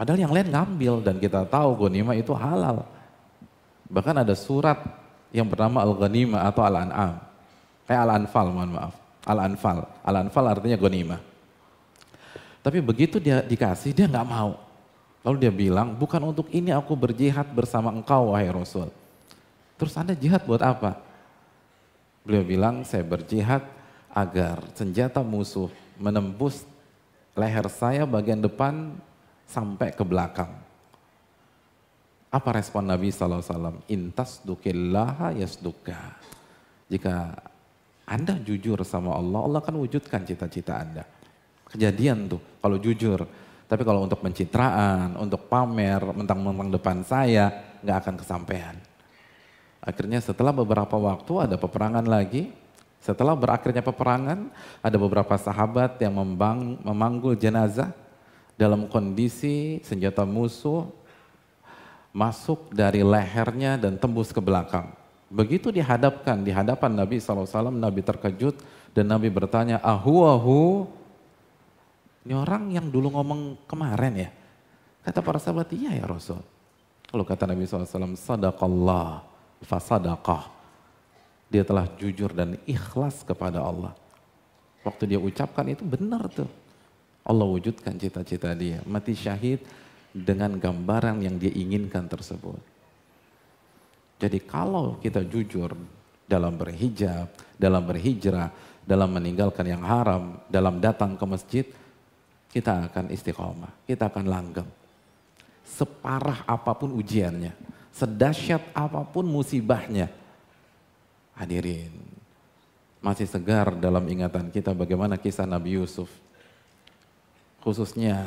Padahal yang lain ngambil dan kita tahu ghanimah itu halal. Bahkan ada surat yang bernama Al-Ghanimah atau Al-An'am. Eh Al-Anfal mohon maaf. Al-Anfal. Al-Anfal artinya ghanimah. Tapi begitu dia dikasih dia nggak mau. Lalu dia bilang, bukan untuk ini aku berjihad bersama engkau wahai Rasul. Terus anda jihad buat apa? Beliau bilang, saya berjihad agar senjata musuh menembus leher saya bagian depan sampai ke belakang. Apa respon Nabi SAW? Intas dukillaha yasduka. Jika Anda jujur sama Allah, Allah akan wujudkan cita-cita Anda. Kejadian tuh, kalau jujur. Tapi kalau untuk pencitraan, untuk pamer, mentang-mentang depan saya, nggak akan kesampaian. Akhirnya setelah beberapa waktu ada peperangan lagi, setelah berakhirnya peperangan, ada beberapa sahabat yang memanggul jenazah dalam kondisi senjata musuh masuk dari lehernya dan tembus ke belakang. Begitu dihadapkan di hadapan Nabi SAW, Nabi terkejut dan Nabi bertanya, ahu ahu, ini orang yang dulu ngomong kemarin ya? Kata para sahabat, iya ya Rasul. Lalu kata Nabi SAW, sadaqallah fasadaqah. Dia telah jujur dan ikhlas kepada Allah. Waktu dia ucapkan itu benar tuh. Allah wujudkan cita-cita dia. Mati syahid dengan gambaran yang dia inginkan tersebut. Jadi kalau kita jujur dalam berhijab, dalam berhijrah, dalam meninggalkan yang haram, dalam datang ke masjid, kita akan istiqomah, kita akan langgeng. Separah apapun ujiannya, sedahsyat apapun musibahnya. Hadirin, masih segar dalam ingatan kita bagaimana kisah Nabi Yusuf khususnya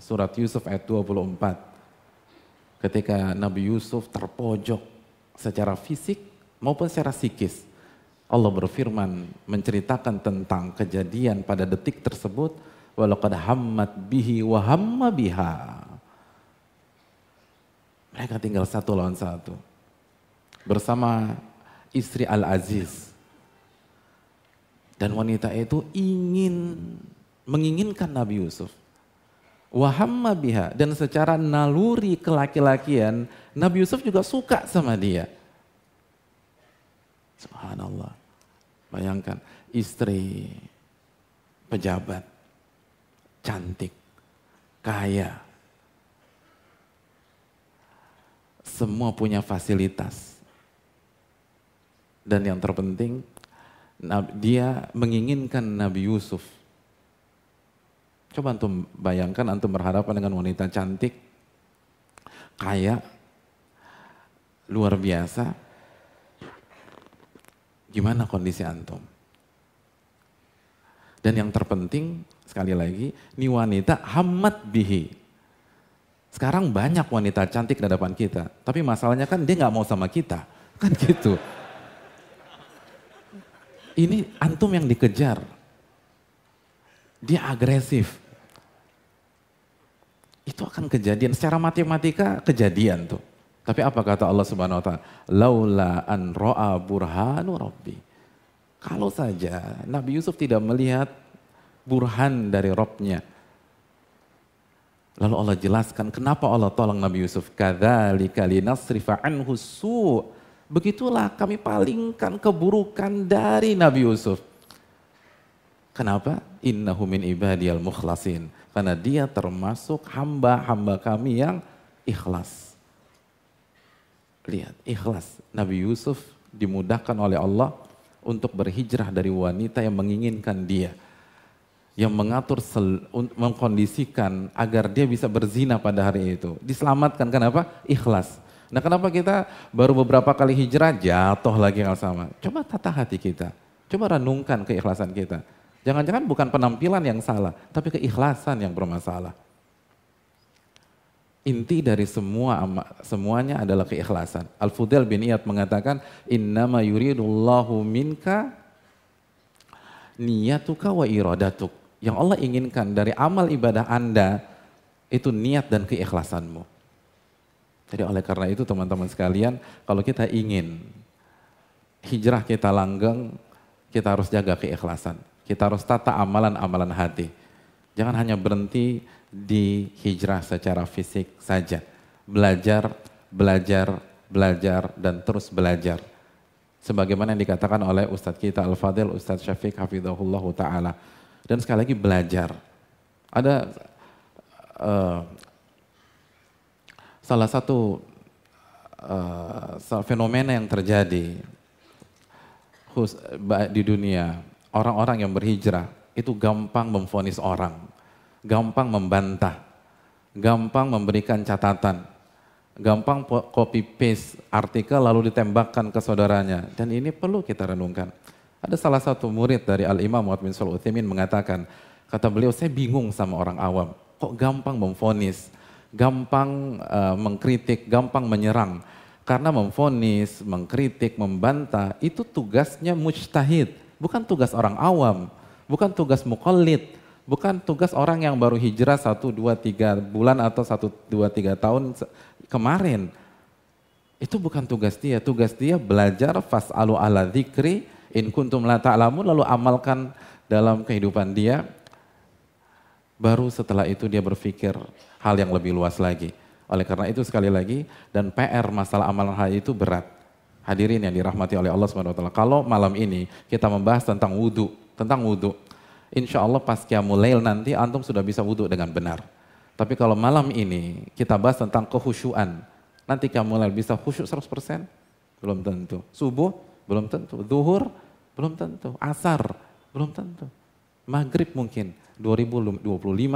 surat Yusuf ayat 24 ketika Nabi Yusuf terpojok secara fisik maupun secara psikis Allah berfirman menceritakan tentang kejadian pada detik tersebut walaqad hammat bihi wa hamma biha mereka tinggal satu lawan satu bersama istri Al Aziz dan wanita itu ingin menginginkan Nabi Yusuf. Wahamma biha dan secara naluri kelaki-lakian Nabi Yusuf juga suka sama dia. Subhanallah. Bayangkan istri pejabat cantik, kaya. Semua punya fasilitas. Dan yang terpenting dia menginginkan Nabi Yusuf Coba antum bayangkan antum berhadapan dengan wanita cantik, kaya, luar biasa. Gimana kondisi antum? Dan yang terpenting sekali lagi, ini wanita hamad bihi. Sekarang banyak wanita cantik di hadapan kita, tapi masalahnya kan dia nggak mau sama kita, kan gitu. Ini antum yang dikejar, dia agresif, itu akan kejadian secara matematika kejadian tuh. Tapi apa kata Allah Subhanahu wa taala? Laula an ra'a burhanu rabbi. Kalau saja Nabi Yusuf tidak melihat burhan dari Robnya. Lalu Allah jelaskan kenapa Allah tolong Nabi Yusuf. Kadzalika linasrifa anhu su. Begitulah kami palingkan keburukan dari Nabi Yusuf Kenapa? Innahu min ibadiyal mukhlasin. Karena dia termasuk hamba-hamba kami yang ikhlas. Lihat, ikhlas. Nabi Yusuf dimudahkan oleh Allah untuk berhijrah dari wanita yang menginginkan dia. Yang mengatur, mengkondisikan agar dia bisa berzina pada hari itu. Diselamatkan, kenapa? Ikhlas. Nah kenapa kita baru beberapa kali hijrah jatuh lagi hal sama? Coba tata hati kita. Coba renungkan keikhlasan kita Jangan-jangan bukan penampilan yang salah, tapi keikhlasan yang bermasalah. Inti dari semua semuanya adalah keikhlasan. Al-Fudail bin Iyad mengatakan, "Innama yuridullahu minka niyatuka wa iradatuk." Yang Allah inginkan dari amal ibadah Anda itu niat dan keikhlasanmu. Jadi oleh karena itu teman-teman sekalian, kalau kita ingin hijrah kita langgeng, kita harus jaga keikhlasan. Kita harus tata amalan-amalan hati. Jangan hanya berhenti di hijrah secara fisik saja. Belajar, belajar, belajar, dan terus belajar. Sebagaimana yang dikatakan oleh Ustadz kita Al-Fadil, Ustadz Syafiq Hafidhullah Ta'ala. Dan sekali lagi belajar. Ada uh, salah satu uh, fenomena yang terjadi di dunia orang-orang yang berhijrah itu gampang memfonis orang, gampang membantah, gampang memberikan catatan, gampang copy paste artikel lalu ditembakkan ke saudaranya. Dan ini perlu kita renungkan. Ada salah satu murid dari Al-Imam Muhammad bin Sul Uthimin mengatakan, kata beliau, saya bingung sama orang awam, kok gampang memfonis, gampang uh, mengkritik, gampang menyerang. Karena memfonis, mengkritik, membantah, itu tugasnya mujtahid bukan tugas orang awam, bukan tugas mukallid, bukan tugas orang yang baru hijrah satu dua tiga bulan atau satu dua tiga tahun kemarin. Itu bukan tugas dia, tugas dia belajar fas'alu ala dzikri in kuntum la ta'lamun lalu amalkan dalam kehidupan dia. Baru setelah itu dia berpikir hal yang lebih luas lagi. Oleh karena itu sekali lagi dan PR masalah amalan hal itu berat. Hadirin yang dirahmati oleh Allah Subhanahu wa taala. Kalau malam ini kita membahas tentang wudhu, tentang wudhu, insya Allah pas kiamulail nanti antum sudah bisa wudhu dengan benar. Tapi kalau malam ini kita bahas tentang kehusyuan, nanti kiamulail bisa khusyuk 100%? Belum tentu. Subuh? Belum tentu. Zuhur? Belum tentu. Asar? Belum tentu. Maghrib mungkin. 2025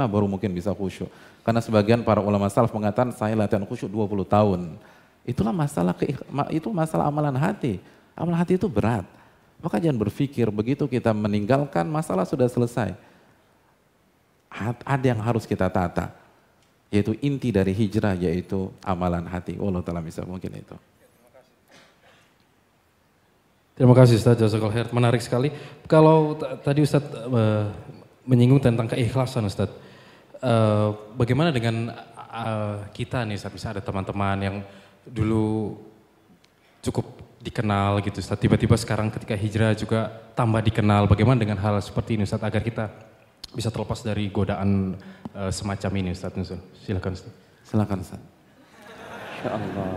baru mungkin bisa khusyuk. Karena sebagian para ulama salaf mengatakan saya latihan khusyuk 20 tahun. Itulah masalah ke, itu masalah amalan hati. Amalan hati itu berat. Maka jangan berpikir begitu kita meninggalkan masalah sudah selesai. Ada yang harus kita tata. Yaitu inti dari hijrah yaitu amalan hati. Allah taala bisa mungkin itu. Terima kasih Ustaz Jazakallah Khair. Menarik sekali. Kalau tadi Ustaz eh, menyinggung tentang keikhlasan Ustaz. Eh, bagaimana dengan eh, kita nih Ustaz, misalnya ada teman-teman yang dulu cukup dikenal gitu Ustaz. Tiba-tiba sekarang ketika hijrah juga tambah dikenal. Bagaimana dengan hal seperti ini Ustaz agar kita bisa terlepas dari godaan uh, semacam ini Ustaz Nusul. Silakan Ustaz. Silakan Ustaz. Ya Allah.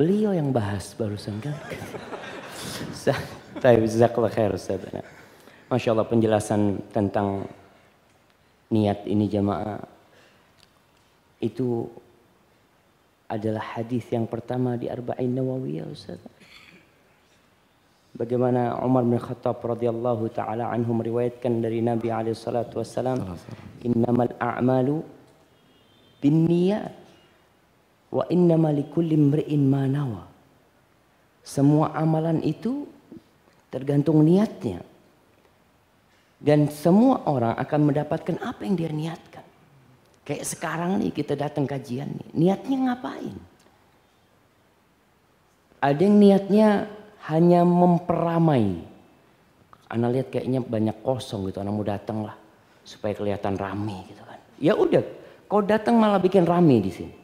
Beliau yang bahas barusan kan. saya [laughs] Ustaz. Ya. Masya Allah penjelasan tentang niat ini jamaah itu adalah hadis yang pertama di Arba'in Nawawi ya Ustaz. Bagaimana Umar bin Khattab radhiyallahu taala anhu meriwayatkan dari Nabi alaihi salatu wasallam, "Innamal a'malu binniyat wa innama likulli imri'in ma nawa." Semua amalan itu tergantung niatnya. Dan semua orang akan mendapatkan apa yang dia niat. Kayak sekarang nih kita datang kajian nih, niatnya ngapain? Ada yang niatnya hanya memperamai. Anda lihat kayaknya banyak kosong gitu, anak mau datang lah supaya kelihatan rame gitu kan. Ya udah, kau datang malah bikin rame di sini.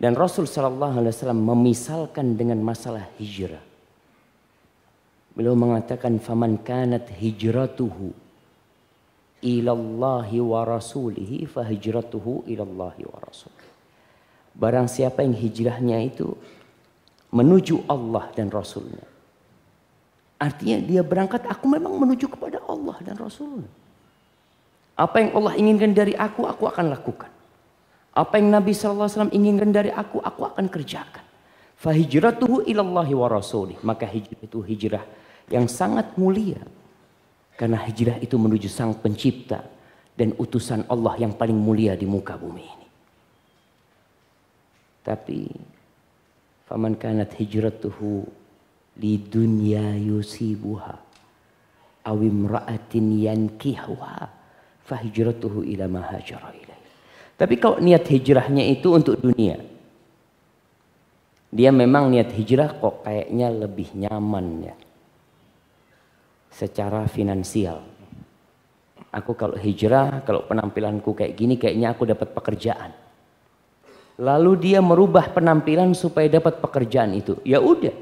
Dan Rasul Shallallahu Alaihi Wasallam memisalkan dengan masalah hijrah. Beliau mengatakan, "Faman kanat hijratuhu ilallahi wa rasulihi fahijratuhu ilallahi wa rasul. Barang siapa yang hijrahnya itu menuju Allah dan Rasulnya. Artinya dia berangkat, aku memang menuju kepada Allah dan Rasulnya. Apa yang Allah inginkan dari aku, aku akan lakukan. Apa yang Nabi SAW inginkan dari aku, aku akan kerjakan. Fahijratuhu ilallahi wa rasulih. Maka hijrah itu hijrah yang sangat mulia karena hijrah itu menuju sang pencipta dan utusan Allah yang paling mulia di muka bumi ini. Tapi faman kanat hijratuhu li dunya yusibuha aw imra'atin yankihuha fahijratuhu ila ma hajara ilaih. Tapi kalau niat hijrahnya itu untuk dunia. Dia memang niat hijrah kok kayaknya lebih nyaman ya secara finansial. Aku kalau hijrah, kalau penampilanku kayak gini, kayaknya aku dapat pekerjaan. Lalu dia merubah penampilan supaya dapat pekerjaan itu. Ya udah,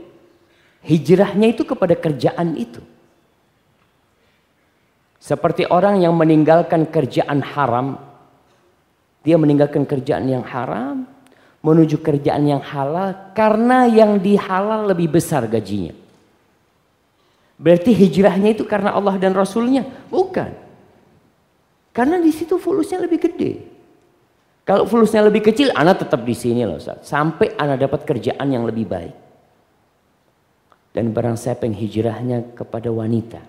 hijrahnya itu kepada kerjaan itu. Seperti orang yang meninggalkan kerjaan haram, dia meninggalkan kerjaan yang haram menuju kerjaan yang halal karena yang dihalal lebih besar gajinya. Berarti hijrahnya itu karena Allah dan Rasulnya? Bukan. Karena di situ fulusnya lebih gede. Kalau fulusnya lebih kecil, anak tetap di sini loh Ustaz. Sampai anak dapat kerjaan yang lebih baik. Dan barang saya hijrahnya kepada wanita.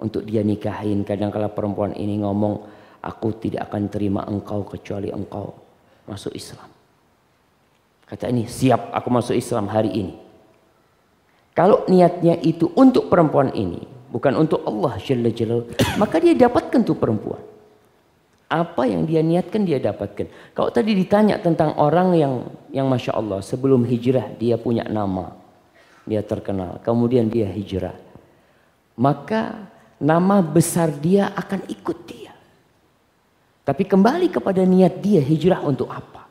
Untuk dia nikahin. Kadang kala perempuan ini ngomong, aku tidak akan terima engkau kecuali engkau masuk Islam. Kata ini, siap aku masuk Islam hari ini. Kalau niatnya itu untuk perempuan ini, bukan untuk Allah Jalla Jalla, [coughs] maka dia dapatkan tuh perempuan. Apa yang dia niatkan dia dapatkan. Kalau tadi ditanya tentang orang yang yang masya Allah sebelum hijrah dia punya nama, dia terkenal, kemudian dia hijrah, maka nama besar dia akan ikut dia. Tapi kembali kepada niat dia hijrah untuk apa?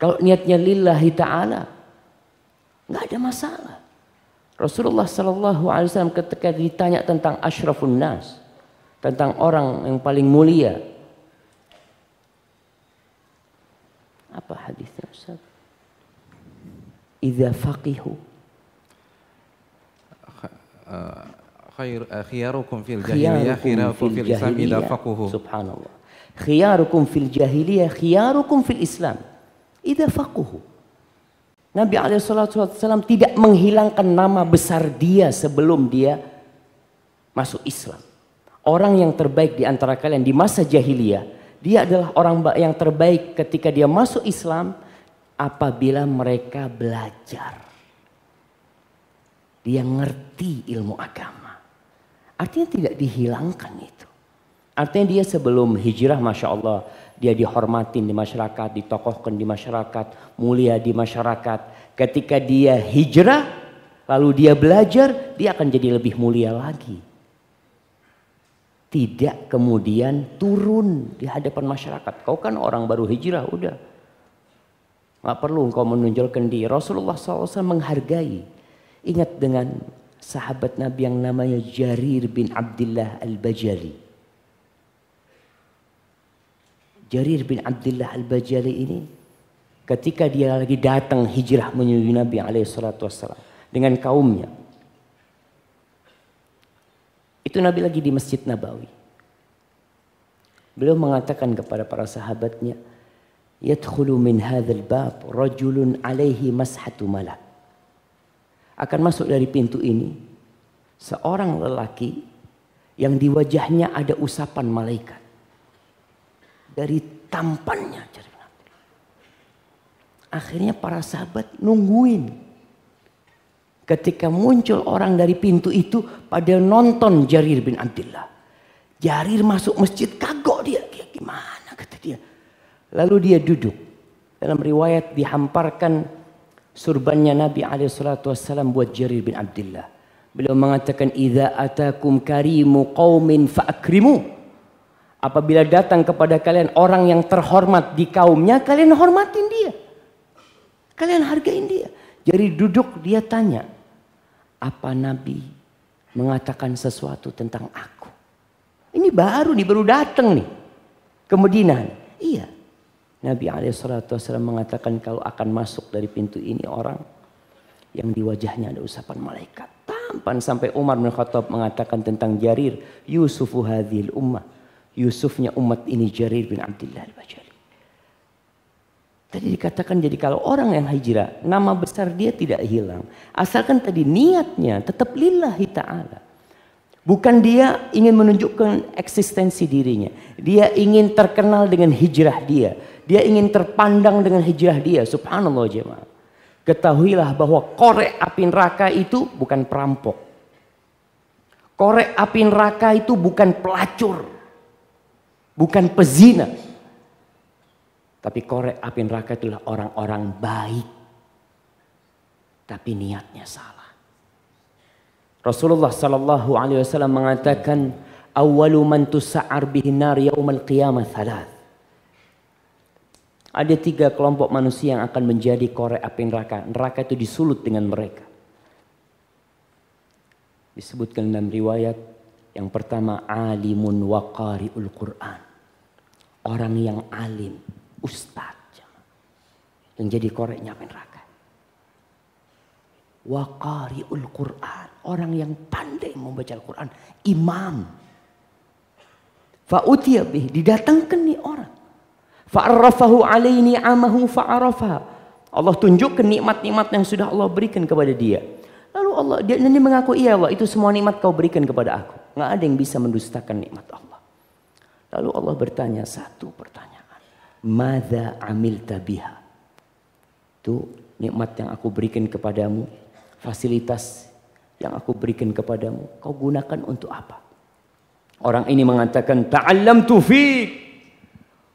Kalau niatnya lillahi ta'ala, Nggak ada masalah. Rasulullah Shallallahu Alaihi Wasallam ketika ditanya tentang ashrafun nas, tentang orang yang paling mulia, apa hadisnya Ustaz? Idza faqihu eh, khair eh, khiyarukum fil jahiliyah khiyarukum fil islam Subhanallah. Khiyarukum fil jahiliyah khiyarukum fil islam idza faquhu. Nabi SAW tidak menghilangkan nama besar dia sebelum dia masuk Islam. Orang yang terbaik di antara kalian di masa jahiliyah, dia adalah orang yang terbaik ketika dia masuk Islam apabila mereka belajar. Dia ngerti ilmu agama. Artinya tidak dihilangkan itu. Artinya dia sebelum hijrah Masya Allah dia dihormatin di masyarakat, ditokohkan di masyarakat, mulia di masyarakat. Ketika dia hijrah, lalu dia belajar, dia akan jadi lebih mulia lagi. Tidak kemudian turun di hadapan masyarakat. Kau kan orang baru hijrah, udah. Gak perlu engkau menunjukkan diri. Rasulullah SAW menghargai. Ingat dengan sahabat Nabi yang namanya Jarir bin Abdullah al-Bajali. Jarir bin Abdullah Al-Bajali ini ketika dia lagi datang hijrah menuju Nabi alaihi salatu wassalam dengan kaumnya. Itu Nabi lagi di Masjid Nabawi. Beliau mengatakan kepada para sahabatnya, "Yadkhulu min hadzal bab rajulun alaihi mashatu malak." Akan masuk dari pintu ini seorang lelaki yang di wajahnya ada usapan malaikat dari tampannya Jarir bin Abdullah. Akhirnya para sahabat nungguin. Ketika muncul orang dari pintu itu pada nonton Jarir bin Abdullah. Jarir masuk masjid kagok dia. dia gimana kata dia. Lalu dia duduk. Dalam riwayat dihamparkan surbannya Nabi SAW buat Jarir bin Abdullah. Beliau mengatakan, "Idza atakum karimu qaumin fa'akrimu." Apabila datang kepada kalian orang yang terhormat di kaumnya, kalian hormatin dia. Kalian hargain dia. Jadi duduk dia tanya, apa Nabi mengatakan sesuatu tentang aku? Ini baru nih, baru datang nih ke Medina. Iya. Nabi AS mengatakan kalau akan masuk dari pintu ini orang yang di wajahnya ada usapan malaikat. Tampan sampai Umar bin Khattab mengatakan tentang Jarir, Yusufu hadhil ummah Yusufnya umat ini Jarir bin Abdullah al-Bajali. Tadi dikatakan jadi kalau orang yang hijrah, nama besar dia tidak hilang. Asalkan tadi niatnya tetap lillahi ta'ala. Bukan dia ingin menunjukkan eksistensi dirinya. Dia ingin terkenal dengan hijrah dia. Dia ingin terpandang dengan hijrah dia. Subhanallah jemaah. Ketahuilah bahwa korek api neraka itu bukan perampok. Korek api neraka itu bukan pelacur bukan pezina. Tapi korek api neraka itulah orang-orang baik. Tapi niatnya salah. Rasulullah Shallallahu Alaihi Wasallam mengatakan, awalu man tusa'ar bihi nar yaumal qiyamah thalath. Ada tiga kelompok manusia yang akan menjadi korek api neraka. Neraka itu disulut dengan mereka. Disebutkan dalam riwayat yang pertama alimun waqari'ul Qur'an orang yang alim, Ustaz Yang jadi koreknya neraka. Wakariul Qur'an. Orang yang pandai membaca Al-Quran. Imam. Fa'utia bih. Didatangkan nih orang. Fa'arrafahu alaihi amahu fa'arafah. Allah tunjukkan nikmat-nikmat yang sudah Allah berikan kepada dia. Lalu Allah, dia, nanti mengaku, iya Allah itu semua nikmat kau berikan kepada aku. Nggak ada yang bisa mendustakan nikmat Allah. Lalu Allah bertanya satu pertanyaan. Mada amil tabiha? Itu nikmat yang aku berikan kepadamu. Fasilitas yang aku berikan kepadamu. Kau gunakan untuk apa? Orang ini mengatakan ta'allam tufik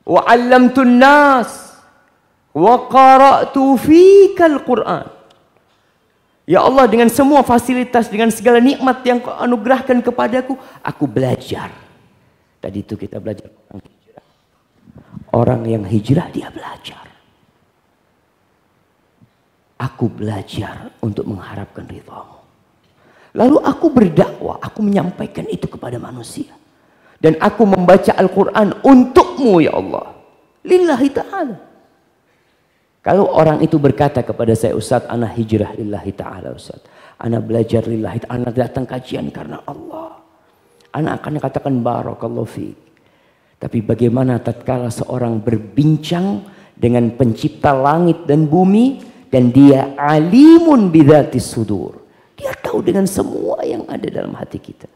wa tunnas. nas wa qara'tu fikal Qur'an. Ya Allah dengan semua fasilitas dengan segala nikmat yang kau anugerahkan kepadaku aku belajar Tadi itu kita belajar orang hijrah. Orang yang hijrah dia belajar. Aku belajar untuk mengharapkan ridhamu. Lalu aku berdakwah, aku menyampaikan itu kepada manusia. Dan aku membaca Al-Quran untukmu ya Allah. Lillahi ta'ala. Kalau orang itu berkata kepada saya, Ustaz, anak hijrah lillahi ta'ala Ustaz. Anak belajar lillahi ta'ala, anak datang kajian karena Allah. Anak akan katakan barakallahu fi. Tapi bagaimana tatkala seorang berbincang dengan pencipta langit dan bumi dan dia alimun bidatis sudur. Dia tahu dengan semua yang ada dalam hati kita.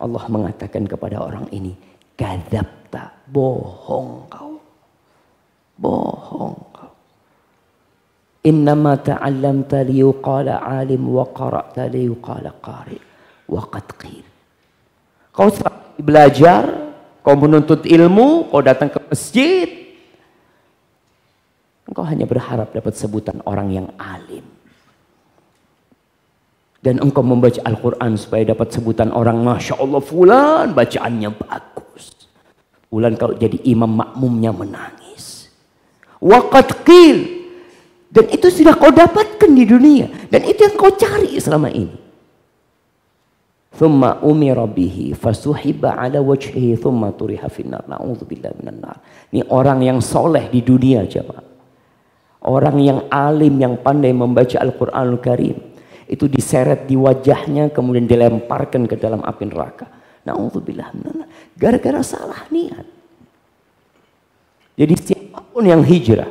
Allah mengatakan kepada orang ini, kadabta, bohong kau. Bohong kau. Innama ta'allamta liyuqala alim wa qara'ta liyuqala qari. Wa qad Kau selalu belajar, kau menuntut ilmu, kau datang ke masjid. Engkau hanya berharap dapat sebutan orang yang alim. Dan engkau membaca Al-Quran supaya dapat sebutan orang Masya Allah fulan bacaannya bagus. Fulan kalau jadi imam makmumnya menangis. Waqat qil. Dan itu sudah kau dapatkan di dunia. Dan itu yang kau cari selama ini thumma umira bihi fasuhiba ala wajhihi thumma turiha finnar na'udzubillahi minan nar ini orang yang soleh di dunia jemaah orang yang alim yang pandai membaca Al-Qur'anul Karim itu diseret di wajahnya kemudian dilemparkan ke dalam api neraka na'udzubillahi minan nar gara-gara salah niat jadi siapapun yang hijrah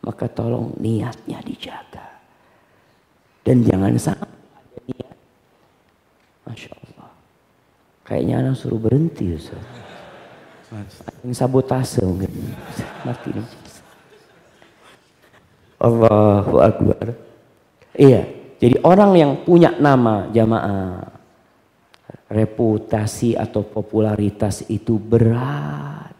maka tolong niatnya dijaga dan jangan sampai Masya Allah. Kayaknya anak suruh berhenti Ustaz. Yang sabotase mungkin. Mati nih. Allahu Akbar. Iya, jadi orang yang punya nama jamaah, reputasi atau popularitas itu berat.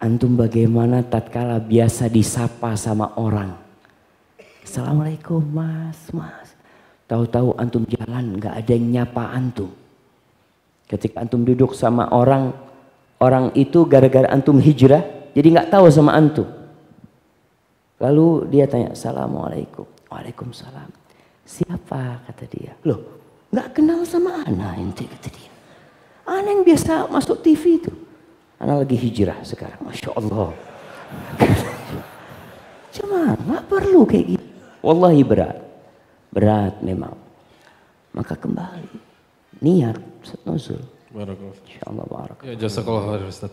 Antum bagaimana tatkala biasa disapa sama orang. Assalamualaikum mas, mas. Tahu-tahu antum jalan nggak ada yang nyapa antum. Ketika antum duduk sama orang, orang itu gara-gara antum hijrah, jadi nggak tahu sama antum. Lalu dia tanya, Assalamualaikum. Waalaikumsalam. Siapa? Kata dia. Loh, nggak kenal sama Ana ente kata dia. Ana yang biasa masuk TV itu. Ana lagi hijrah sekarang. Masya Allah. [laughs] cuma nggak perlu kayak gitu. Wallahi berat. Berat memang. Maka kembali. Niat Ustaz Nuzul. Barakallah. InsyaAllah barakallah. Ya jazakallah khair Ustaz.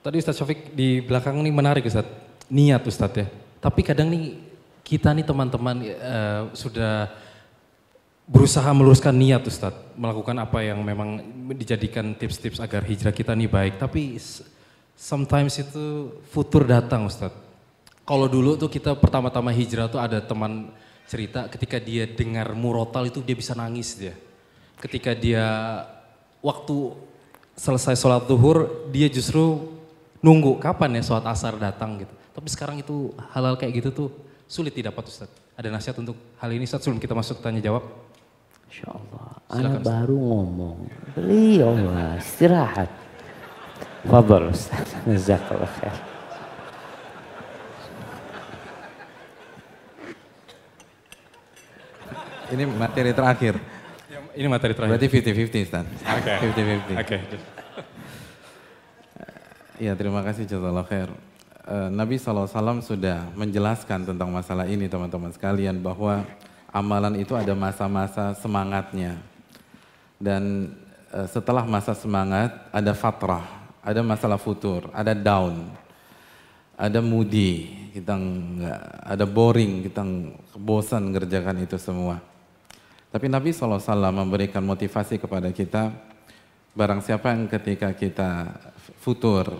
Tadi Ustaz Syafiq di belakang ini menarik Ustaz. Niat Ustaz ya. Tapi kadang nih kita nih teman-teman uh, sudah berusaha meluruskan niat Ustaz. Melakukan apa yang memang dijadikan tips-tips agar hijrah kita nih baik. Tapi sometimes itu futur datang Ustaz. Kalau dulu tuh kita pertama-tama hijrah tuh ada teman cerita ketika dia dengar murotal itu dia bisa nangis dia. Ketika dia waktu selesai sholat duhur dia justru nunggu kapan ya sholat asar datang gitu. Tapi sekarang itu halal kayak gitu tuh sulit didapat Ustaz. Ada nasihat untuk hal ini Ustaz sebelum kita masuk tanya jawab? Insya Allah. Anak baru ngomong. Beliau istirahat. Fadol Ustaz. [laughs] Jazakallah khair. ini materi terakhir. Ini materi terakhir. Berarti 50-50, Stan. Oke. Okay. 50-50. Oke. Okay. Eh, ya, terima kasih jazakallah khair. Eh, Nabi SAW sudah menjelaskan tentang masalah ini teman-teman sekalian bahwa amalan itu ada masa-masa semangatnya. Dan eh, setelah masa semangat ada fatrah, ada masalah futur, ada down, ada moody, kita nggak ada boring, kita bosan ngerjakan itu semua. Tapi Nabi SAW memberikan motivasi kepada kita, barang siapa yang ketika kita futur,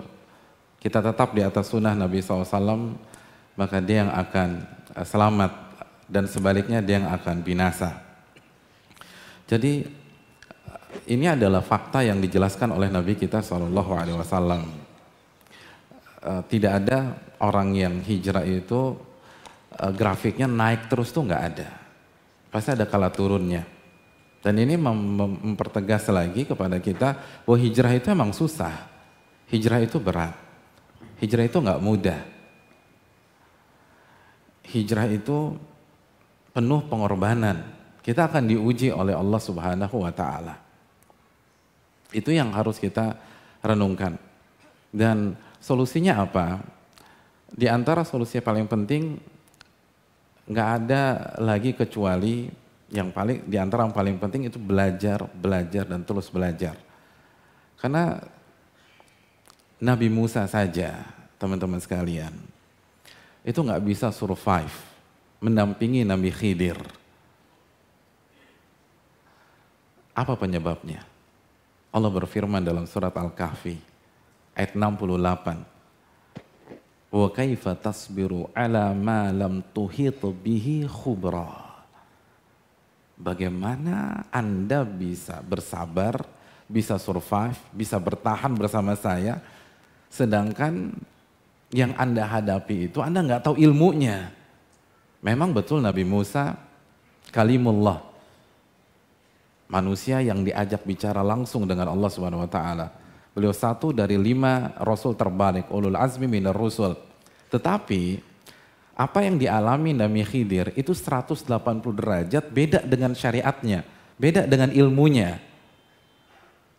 kita tetap di atas sunnah Nabi SAW, maka dia yang akan eh, selamat dan sebaliknya dia yang akan binasa. Jadi eh, ini adalah fakta yang dijelaskan oleh Nabi kita Shallallahu Alaihi Wasallam. Eh, tidak ada orang yang hijrah itu grafiknya naik terus tuh nggak ada Pasti ada kalah turunnya. Dan ini mem mempertegas lagi kepada kita bahwa hijrah itu emang susah. Hijrah itu berat. Hijrah itu nggak mudah. Hijrah itu penuh pengorbanan. Kita akan diuji oleh Allah Subhanahu wa taala. Itu yang harus kita renungkan. Dan solusinya apa? Di antara solusi yang paling penting nggak ada lagi kecuali yang paling di antara yang paling penting itu belajar, belajar dan terus belajar. Karena Nabi Musa saja, teman-teman sekalian, itu nggak bisa survive mendampingi Nabi Khidir. Apa penyebabnya? Allah berfirman dalam surat Al-Kahfi ayat 68. Wa kaifa tasbiru ala ma lam tuhit bihi khubra. Bagaimana Anda bisa bersabar, bisa survive, bisa bertahan bersama saya, sedangkan yang Anda hadapi itu Anda nggak tahu ilmunya. Memang betul Nabi Musa kalimullah manusia yang diajak bicara langsung dengan Allah Subhanahu wa taala. Beliau satu dari lima Rasul terbalik, ulul azmi minar rusul. Tetapi apa yang dialami Nabi Khidir itu 180 derajat beda dengan syariatnya, beda dengan ilmunya.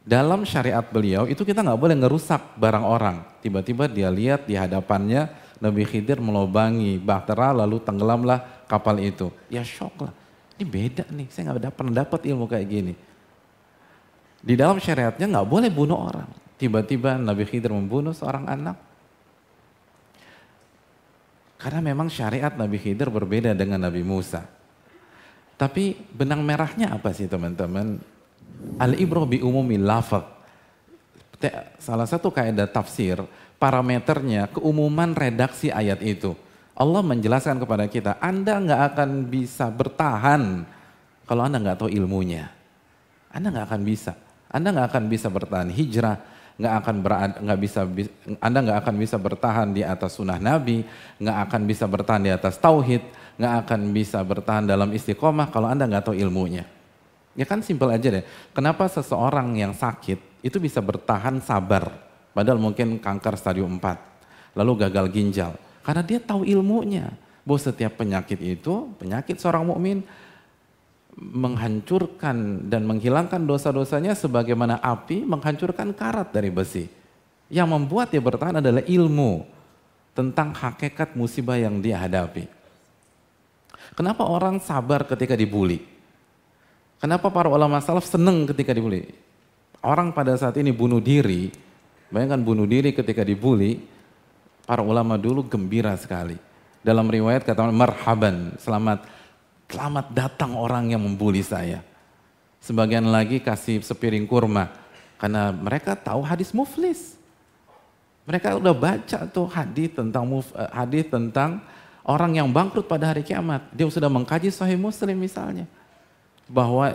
Dalam syariat beliau itu kita nggak boleh ngerusak barang orang. Tiba-tiba dia lihat di hadapannya Nabi Khidir melobangi bahtera lalu tenggelamlah kapal itu. Ya shock lah. Ini beda nih, saya nggak pernah dapat ilmu kayak gini. Di dalam syariatnya nggak boleh bunuh orang. Tiba-tiba Nabi Khidir membunuh seorang anak. Karena memang syariat Nabi Khidir berbeda dengan Nabi Musa. Tapi benang merahnya apa sih teman-teman? Al-ibro bi umumi lafad. Salah satu kaidah tafsir, parameternya keumuman redaksi ayat itu. Allah menjelaskan kepada kita, Anda nggak akan bisa bertahan kalau Anda nggak tahu ilmunya. Anda nggak akan bisa. Anda nggak akan bisa bertahan hijrah, nggak akan berada, nggak bisa, Anda nggak akan bisa bertahan di atas sunnah Nabi, nggak akan bisa bertahan di atas tauhid, nggak akan bisa bertahan dalam istiqomah kalau Anda nggak tahu ilmunya. Ya kan simpel aja deh. Kenapa seseorang yang sakit itu bisa bertahan sabar, padahal mungkin kanker stadium 4, lalu gagal ginjal, karena dia tahu ilmunya bahwa setiap penyakit itu penyakit seorang mukmin menghancurkan dan menghilangkan dosa-dosanya sebagaimana api menghancurkan karat dari besi. Yang membuat dia bertahan adalah ilmu tentang hakikat musibah yang dia hadapi. Kenapa orang sabar ketika dibully? Kenapa para ulama salaf seneng ketika dibully? Orang pada saat ini bunuh diri, bayangkan bunuh diri ketika dibully, para ulama dulu gembira sekali. Dalam riwayat kata marhaban, selamat Selamat datang orang yang membuli saya. Sebagian lagi kasih sepiring kurma. Karena mereka tahu hadis muflis. Mereka udah baca tuh hadis tentang eh, hadis tentang orang yang bangkrut pada hari kiamat. Dia sudah mengkaji Sahih Muslim misalnya. Bahwa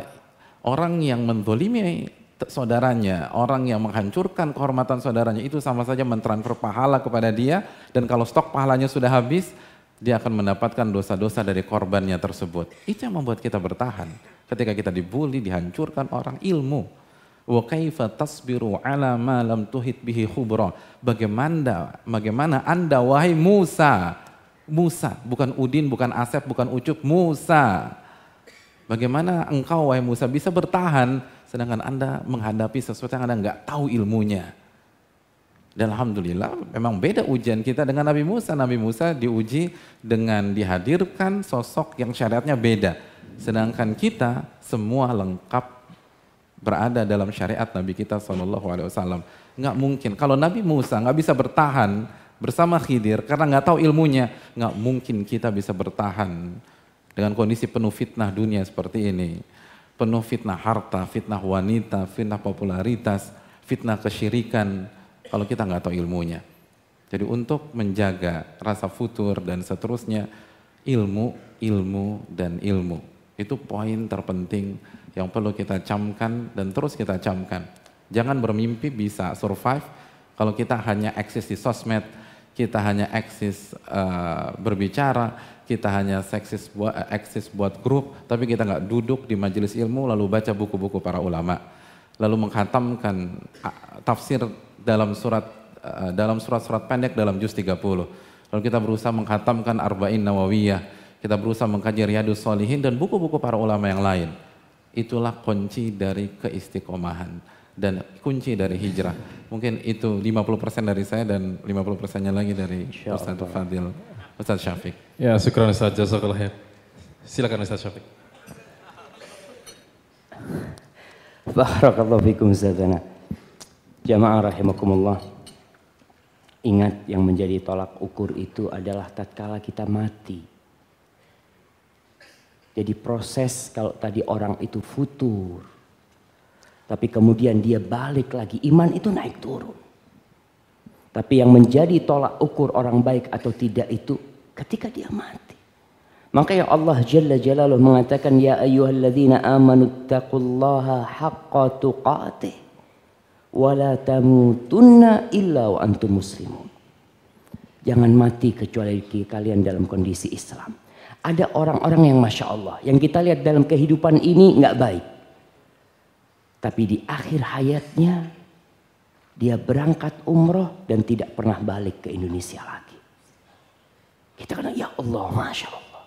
orang yang mendolimi saudaranya, orang yang menghancurkan kehormatan saudaranya itu sama saja mentransfer pahala kepada dia dan kalau stok pahalanya sudah habis, dia akan mendapatkan dosa-dosa dari korbannya tersebut. Itu yang membuat kita bertahan. Ketika kita dibully, dihancurkan orang ilmu. Wa kaifa tasbiru ala ma lam tuhit bihi khubra. Bagaimana bagaimana Anda wahai Musa? Musa, bukan Udin, bukan Asep, bukan Ucup, Musa. Bagaimana engkau wahai Musa bisa bertahan sedangkan Anda menghadapi sesuatu yang Anda nggak tahu ilmunya? Dan Alhamdulillah memang beda ujian kita dengan Nabi Musa. Nabi Musa diuji dengan dihadirkan sosok yang syariatnya beda. Sedangkan kita semua lengkap berada dalam syariat Nabi kita saw. Nggak mungkin. Kalau Nabi Musa nggak bisa bertahan bersama Khidir karena nggak tahu ilmunya, nggak mungkin kita bisa bertahan dengan kondisi penuh fitnah dunia seperti ini, penuh fitnah harta, fitnah wanita, fitnah popularitas, fitnah kesyirikan, kalau kita nggak tahu ilmunya. Jadi untuk menjaga rasa futur dan seterusnya, ilmu, ilmu, dan ilmu. Itu poin terpenting yang perlu kita camkan dan terus kita camkan. Jangan bermimpi bisa survive kalau kita hanya eksis di sosmed, kita hanya eksis uh, berbicara, kita hanya seksis buat eh, eksis buat grup, tapi kita nggak duduk di majelis ilmu lalu baca buku-buku para ulama, lalu menghatamkan tafsir dalam surat eh, dalam surat-surat pendek dalam juz 30. Lalu kita berusaha menghatamkan Arba'in Nawawiyah, kita berusaha mengkaji Riyadus Solihin dan buku-buku para ulama yang lain. Itulah kunci dari keistiqomahan dan kunci dari hijrah. Mungkin itu 50% dari saya dan 50%-nya lagi dari Ustaz Fadil, Ustaz Syafiq. Ya, syukur Ustaz Jazakallah ya. Silakan Ustaz Syafiq. Barakallahu fikum Ustazana. Jamaah rahimakumullah. Ingat yang menjadi tolak ukur itu adalah tatkala kita mati. Jadi proses kalau tadi orang itu futur. Tapi kemudian dia balik lagi, iman itu naik turun. Tapi yang menjadi tolak ukur orang baik atau tidak itu ketika dia mati. Maka ya Allah Jalla Jalaluh mengatakan ya ayuhalladzina amanuttaqullaha haqqa tuqatih wala tamutunna illa wa antum muslimun. Jangan mati kecuali kalian dalam kondisi Islam. Ada orang-orang yang masya Allah, yang kita lihat dalam kehidupan ini nggak baik. Tapi di akhir hayatnya dia berangkat umroh dan tidak pernah balik ke Indonesia lagi. Kita kena ya Allah, masya Allah.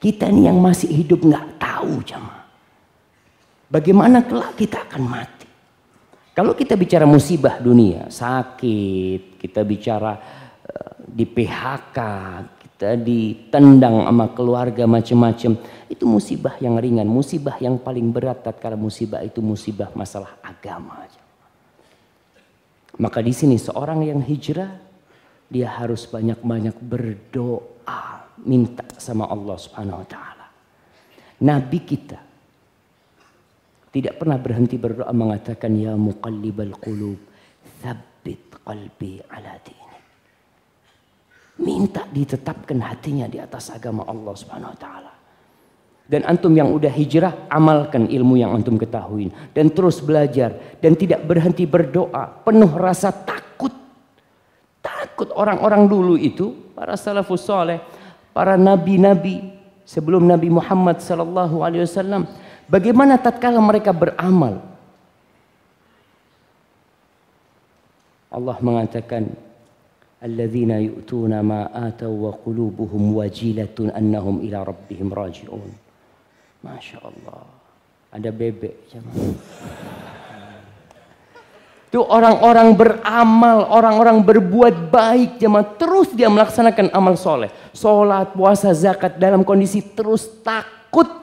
Kita ini yang masih hidup nggak tahu jamaah. Bagaimana kelak kita akan mati? Kalau kita bicara musibah dunia, sakit, kita bicara eh, di PHK, kita ditendang sama keluarga macam-macam, itu musibah yang ringan, musibah yang paling berat tatkala musibah itu musibah masalah agama. Maka di sini seorang yang hijrah dia harus banyak-banyak berdoa, minta sama Allah Subhanahu wa taala. Nabi kita tidak pernah berhenti berdoa mengatakan ya muqallibal qulub thabbit qalbi ala dini. Minta ditetapkan hatinya di atas agama Allah Subhanahu wa taala. Dan antum yang udah hijrah, amalkan ilmu yang antum ketahui dan terus belajar dan tidak berhenti berdoa, penuh rasa takut. Takut orang-orang dulu itu, para salafus soleh, para nabi-nabi sebelum Nabi Muhammad sallallahu alaihi wasallam Bagaimana tatkala mereka beramal? Allah mengatakan, "Alladzina yu'tuna ma wa qulubuhum wajilatun annahum ila rabbihim raji'un." Masya Allah. Ada bebek. Itu orang-orang beramal, orang-orang berbuat baik, jemaah terus dia melaksanakan amal soleh. Sholat, puasa, zakat dalam kondisi terus takut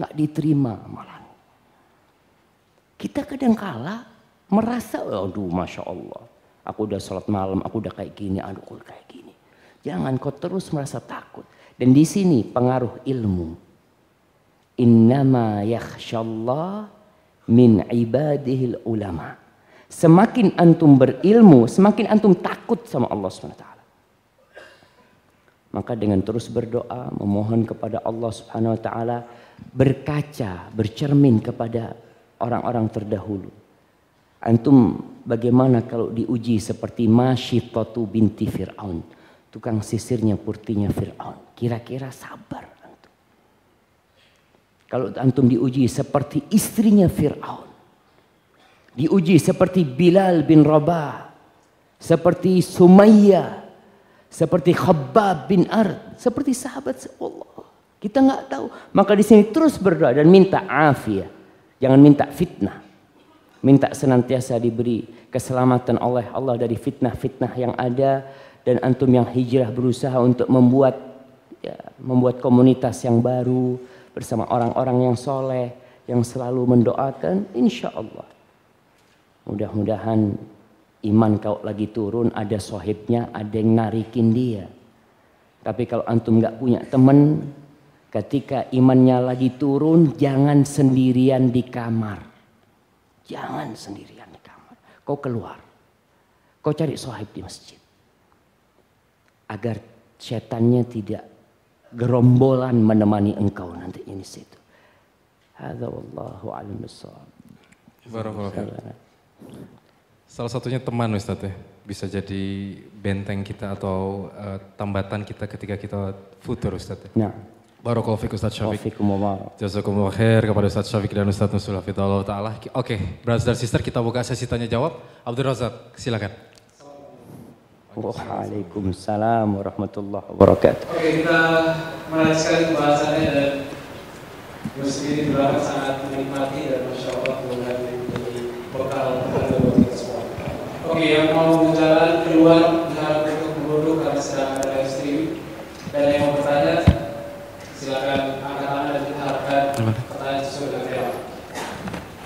nggak diterima malah. Kita kadang kala merasa, aduh masya Allah, aku udah sholat malam, aku udah kayak gini, aduh aku kayak gini. Jangan kau terus merasa takut. Dan di sini pengaruh ilmu. Innama yakhshallah min ibadihil ulama. Semakin antum berilmu, semakin antum takut sama Allah SWT. Maka dengan terus berdoa, memohon kepada Allah Subhanahu wa taala berkaca, bercermin kepada orang-orang terdahulu. Antum bagaimana kalau diuji seperti Masyitatu binti Fir'aun. Tukang sisirnya purtinya Fir'aun. Kira-kira sabar antum. Kalau antum diuji seperti istrinya Fir'aun. Diuji seperti Bilal bin Rabah. Seperti Sumayyah. Seperti Khabbab bin Ard. Seperti sahabat Allah. Kita nggak tahu. Maka di sini terus berdoa dan minta afia. Jangan minta fitnah. Minta senantiasa diberi keselamatan oleh Allah dari fitnah-fitnah yang ada dan antum yang hijrah berusaha untuk membuat ya, membuat komunitas yang baru bersama orang-orang yang soleh yang selalu mendoakan insya Allah mudah-mudahan iman kau lagi turun ada sohibnya ada yang narikin dia tapi kalau antum nggak punya teman, Ketika imannya lagi turun, jangan sendirian di kamar. Jangan sendirian di kamar. Kau keluar. Kau cari sahib di masjid. Agar setannya tidak gerombolan menemani engkau nanti ini situ. Hadza wallahu alim Salah satunya teman Ustaz ya. Bisa jadi benteng kita atau uh, tambatan kita ketika kita futur Ustaz ya. Nah. Barokah fiq Ustaz Syafiq. Jazakumullah khair kepada Ustaz Syafiq dan Ustaz Nusul Hafidhullah Ta'ala. Oke, okay, brothers dan sister kita buka sesi tanya jawab. Abdul Razak, silakan. Waalaikumsalam warahmatullahi wabarakatuh. Oke, okay, kita menarik sekali pembahasannya dan gue ini di sangat menikmati dan Masya Allah mudah menjadi bekal buat kita semua. Oke, okay, yang mau berjalan keluar, jangan untuk membodoh karena sedang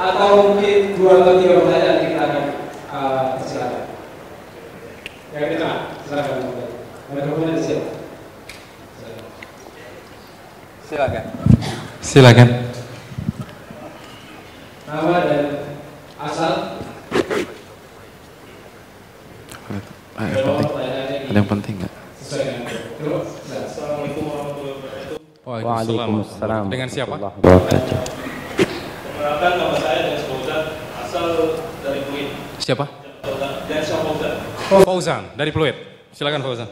atau mungkin dua atau tiga pertanyaan kita akan uh, persilakan. Ya kita silakan. Mikrofonnya disiap. Silakan. Silakan. Nama dan asal. Ada yang penting. Ada yang penting nggak? Assalamualaikum warahmatullahi wabarakatuh. Waalaikumsalam. Dengan siapa? Wabarakatuh. Siapa? Fauzan dari Pluit. Silakan Fauzan.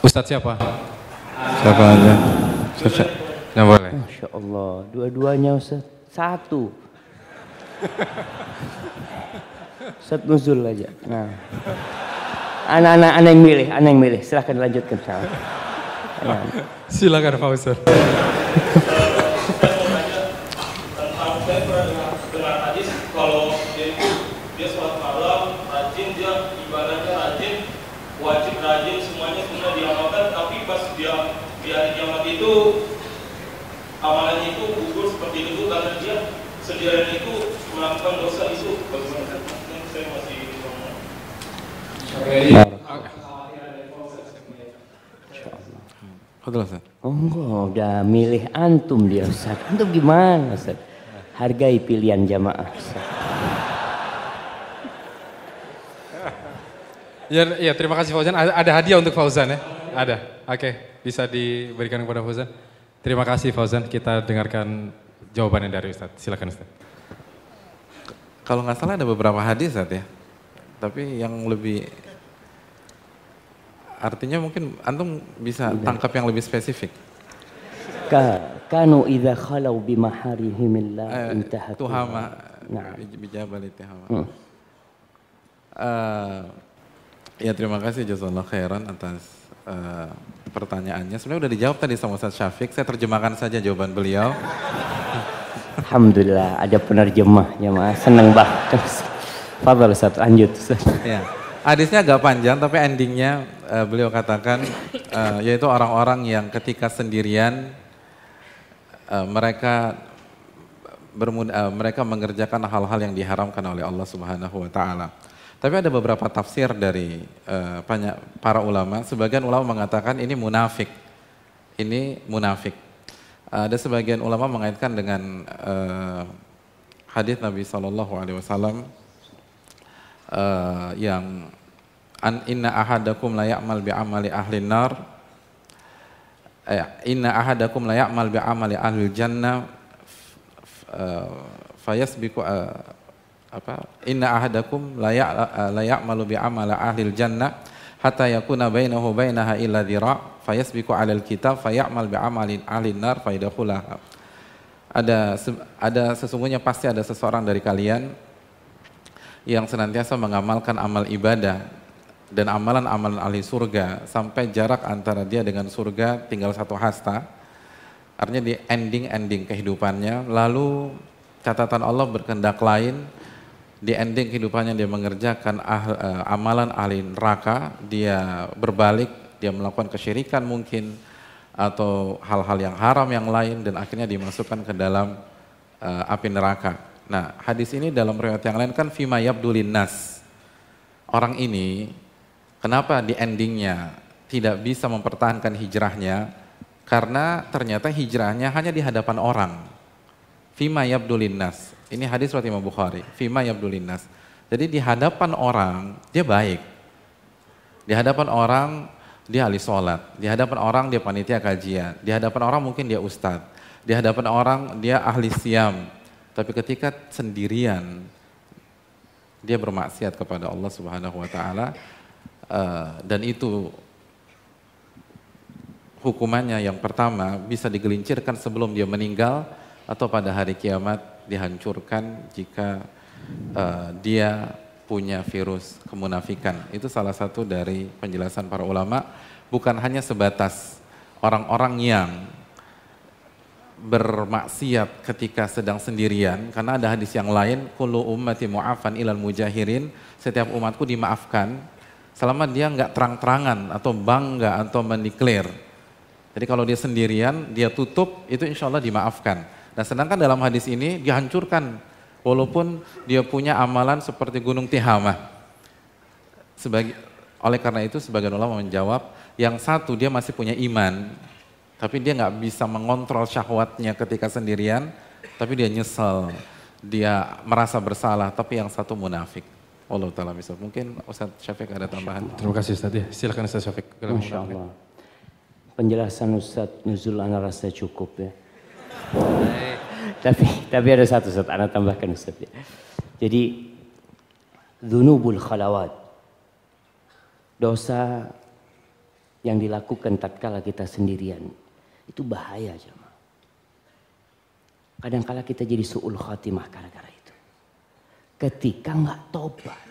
Ustadz siapa? Siapa aja? Siapa? yang boleh. Masya Allah, dua-duanya Ustaz. Satu. [laughs] Ustaz Nuzul aja. Nah. Anak-anak aneh yang milih, anak yang milih. Silahkan lanjutkan. Nah. Silakan Pak Ustaz. [laughs] sekiranya itu melakukan dosa itu bagaimana Yang saya masih Oh enggak, iya. udah milih antum dia Ustaz. Antum gimana Ustaz? Hargai pilihan jamaah Ustaz. Ya, ya terima kasih Fauzan. Ada, ada hadiah untuk Fauzan ya? Ada. Oke, okay. bisa diberikan kepada Fauzan. Terima kasih Fauzan. Kita dengarkan jawabannya dari Ustadz. Silakan Ustadz. Kalau nggak salah ada beberapa hadis Ustadz ya. Tapi yang lebih artinya mungkin antum bisa iya. tangkap yang lebih spesifik. Ka, kanu idza khalau bi maharihimillah eh, intahatu. Tuhama nah. bijabal tuhama. Hmm. Uh, ya terima kasih jazakallahu khairan atas Eh, pertanyaannya. Sebenarnya udah dijawab tadi sama Ustaz Syafiq, saya terjemahkan saja jawaban beliau. Alhamdulillah ada penerjemahnya mas, seneng banget. Fadal Ustaz, lanjut Ya. Hadisnya agak panjang tapi endingnya uh, beliau katakan uh, yaitu orang-orang yang ketika sendirian uh, mereka bermuda, uh, mereka mengerjakan hal-hal yang diharamkan oleh Allah Subhanahu wa taala. Tapi ada beberapa tafsir dari uh, banyak para ulama. Sebagian ulama mengatakan ini munafik. Ini munafik. ada sebagian ulama mengaitkan dengan uh, hadis Nabi saw uh, eh, yang an inna ahadakum la ya'mal bi amali ahli nar eh, inna ahadakum la ya'mal bi amali ahli jannah uh, fayasbiku apa inna ahadakum layak eh, layak malu bi amala ahli jannah hatta yakuna bainahu bainaha illa dhira fayasbiqu alal kitab fayamal bi amalin ahli nar fayadkhulaha ada ada sesungguhnya pasti ada seseorang dari kalian yang senantiasa mengamalkan amal ibadah dan amalan-amalan ahli surga sampai jarak antara dia dengan surga tinggal satu hasta artinya di ending-ending kehidupannya lalu catatan Allah berkendak lain di ending kehidupannya dia mengerjakan ahl, uh, eh, amalan ahli neraka, dia berbalik, dia melakukan kesyirikan mungkin atau hal-hal yang haram yang lain dan akhirnya dimasukkan ke dalam uh, api neraka. Nah, hadis ini dalam riwayat yang lain kan fima yabdulin nas. Orang ini kenapa di endingnya tidak bisa mempertahankan hijrahnya? Karena ternyata hijrahnya hanya di hadapan orang Fima yabdulinnas. Ini hadis riwayat Imam Bukhari. Fima yabdulinnas. Jadi di hadapan orang dia baik. Di hadapan orang dia ahli sholat. Di hadapan orang dia panitia kajian. Di hadapan orang mungkin dia ustadz. Di hadapan orang dia ahli siam. Tapi ketika sendirian dia bermaksiat kepada Allah Subhanahu wa taala eh, dan itu hukumannya yang pertama bisa digelincirkan sebelum dia meninggal atau pada hari kiamat dihancurkan jika uh, dia punya virus kemunafikan. Itu salah satu dari penjelasan para ulama, bukan hanya sebatas orang-orang yang bermaksiat ketika sedang sendirian karena ada hadis yang lain kullu ummati mu'afan ilal mujahirin setiap umatku dimaafkan selama dia nggak terang-terangan atau bangga atau mendeklir jadi kalau dia sendirian dia tutup itu insya Allah dimaafkan Nah sedangkan dalam hadis ini dihancurkan walaupun dia punya amalan seperti gunung Tihamah. Sebagai, oleh karena itu sebagian ulama menjawab yang satu dia masih punya iman tapi dia nggak bisa mengontrol syahwatnya ketika sendirian tapi dia nyesel dia merasa bersalah tapi yang satu munafik. Allah taala bisa. Mungkin Ustaz Syafiq ada tambahan. Terima kasih Ustaz ya. Silakan Ustaz Syafiq. Masya Penjelasan Ustaz Nuzul Anara saya cukup ya tapi tapi ada satu Ustaz, anak tambahkan Ustaz. Ya. Jadi dzunubul khalawat. Dosa yang dilakukan tatkala kita sendirian itu bahaya jemaah. kala kita jadi suul khatimah gara-gara itu. Ketika nggak tobat,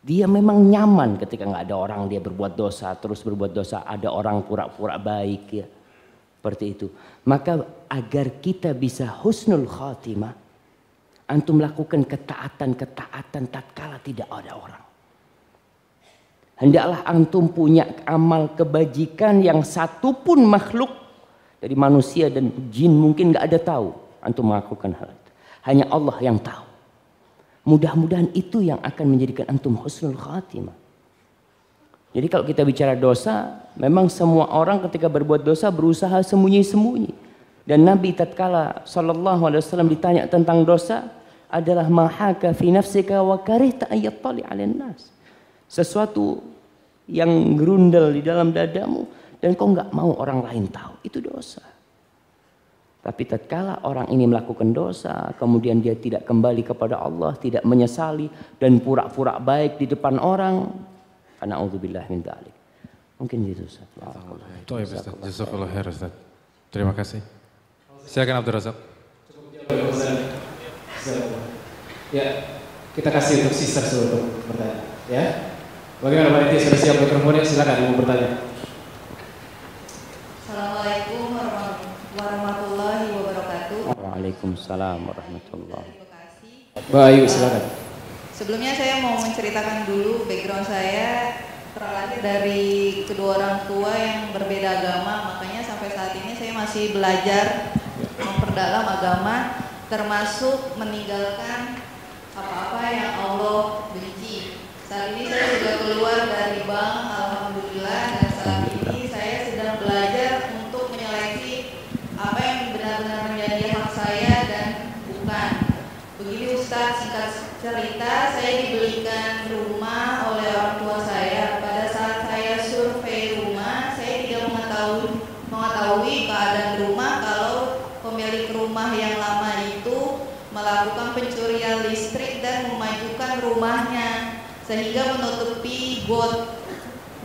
dia memang nyaman ketika nggak ada orang dia berbuat dosa terus berbuat dosa ada orang pura-pura baik ya seperti itu. Maka agar kita bisa husnul khatimah, antum lakukan ketaatan-ketaatan tatkala tidak ada orang. Hendaklah antum punya amal kebajikan yang satu pun makhluk dari manusia dan jin mungkin nggak ada tahu antum melakukan hal itu. Hanya Allah yang tahu. Mudah-mudahan itu yang akan menjadikan antum husnul khatimah. Jadi kalau kita bicara dosa, memang semua orang ketika berbuat dosa berusaha sembunyi-sembunyi. Dan Nabi tatkala sallallahu alaihi wasallam ditanya tentang dosa adalah mahaka fi nafsika wa karihta ayyatali 'alan nas. Sesuatu yang gerundel di dalam dadamu dan kau nggak mau orang lain tahu, itu dosa. Tapi tatkala orang ini melakukan dosa, kemudian dia tidak kembali kepada Allah, tidak menyesali dan pura-pura baik di depan orang, Na'udzubillah min dalik. Mungkin itu Ustaz. Baik khair Ustaz. Terima kasih. Silakan Abdul Razak. Ya, kita kasih untuk sister seluruh bertanya. Ya, bagaimana panitia sudah siap kemudian Silakan mau bertanya. Assalamualaikum warahmatullahi wabarakatuh. Waalaikumsalam warahmatullahi. Baik, silakan. Sebelumnya saya mau menceritakan dulu background saya terlahir dari kedua orang tua yang berbeda agama, makanya sampai saat ini saya masih belajar memperdalam agama, termasuk meninggalkan apa-apa yang Allah benci. Saat ini saya sudah keluar dari bank, alhamdulillah, dan saat ini saya sedang belajar untuk menyeleksi apa yang benar-benar menjadi hak saya dan bukan. Begini Ustaz, singkat cerita saya dibelikan rumah oleh orang tua saya. Pada saat saya survei rumah, saya tidak mengetahui mengetahui keadaan rumah kalau pemilik rumah yang lama itu melakukan pencurian listrik dan memajukan rumahnya sehingga menutupi got.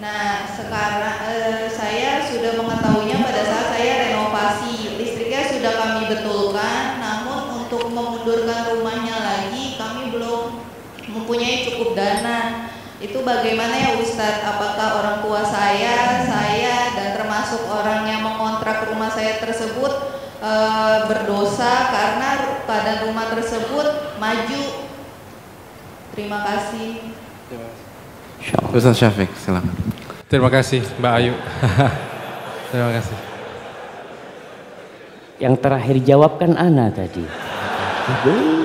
Nah, sekarang eh, saya sudah mengetahuinya pada saat saya renovasi. Listriknya sudah kami betulkan, namun untuk memundurkan rumahnya mempunyai cukup dana. Itu bagaimana ya Ustadz? Apakah orang tua saya, saya dan termasuk orang yang mengontrak rumah saya tersebut e, berdosa karena keadaan rumah tersebut maju? Terima kasih. Ustadz Syafiq, silakan. Terima kasih Mbak Ayu. [laughs] Terima kasih. Yang terakhir jawabkan Ana tadi.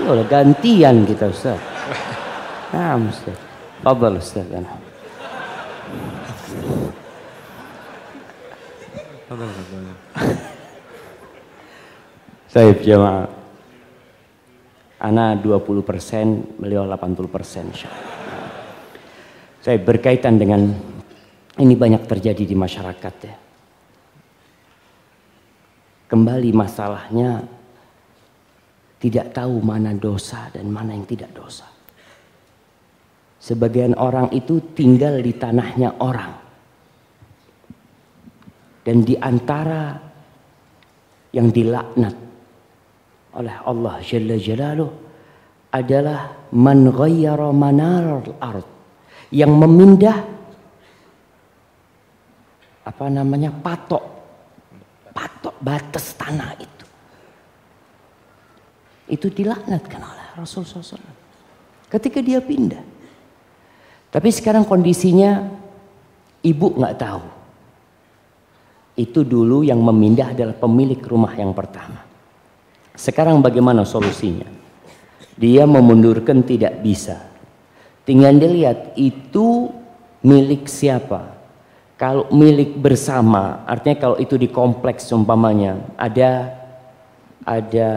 Boleh gantian kita Ustaz. نعم استاذ تفضل استاذ انا تفضل طيب جماعة Ana 20 persen, beliau 80 persen. Saya berkaitan dengan ini banyak terjadi di masyarakat ya. Kembali masalahnya tidak tahu mana dosa dan mana yang tidak dosa. Sebagian orang itu tinggal di tanahnya orang. Dan di antara yang dilaknat oleh Allah Jalla Jalaluh adalah man ghayyara manar ard yang memindah apa namanya patok patok batas tanah itu itu dilaknatkan oleh Rasul SAW ketika dia pindah tapi sekarang kondisinya ibu nggak tahu. Itu dulu yang memindah adalah pemilik rumah yang pertama. Sekarang bagaimana solusinya? Dia memundurkan tidak bisa. Tinggal dilihat itu milik siapa. Kalau milik bersama, artinya kalau itu di kompleks umpamanya ada ada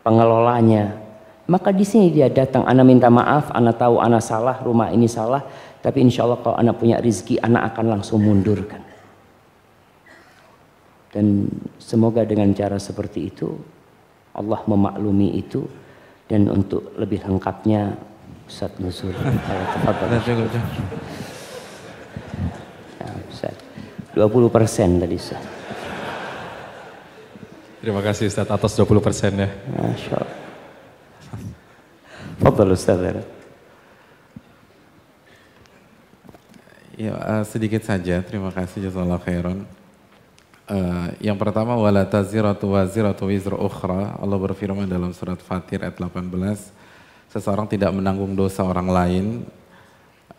pengelolanya, maka di sini dia datang, anak minta maaf, anak tahu anak salah, rumah ini salah, tapi insya Allah kalau anak punya rizki, anak akan langsung mundurkan. Dan semoga dengan cara seperti itu, Allah memaklumi itu, dan untuk lebih lengkapnya, Ustaz Nusul. Dua puluh persen tadi Ustaz. Terima kasih Ustaz atas 20 persen ya. Masya Allah. تفضل Ustaz. Ya, uh, sedikit saja. Terima kasih jazakallahu khairan. Uh, yang pertama wala taziratu waziratu wizru ukhra. Allah berfirman dalam surat Fatir ayat 18, seseorang tidak menanggung dosa orang lain.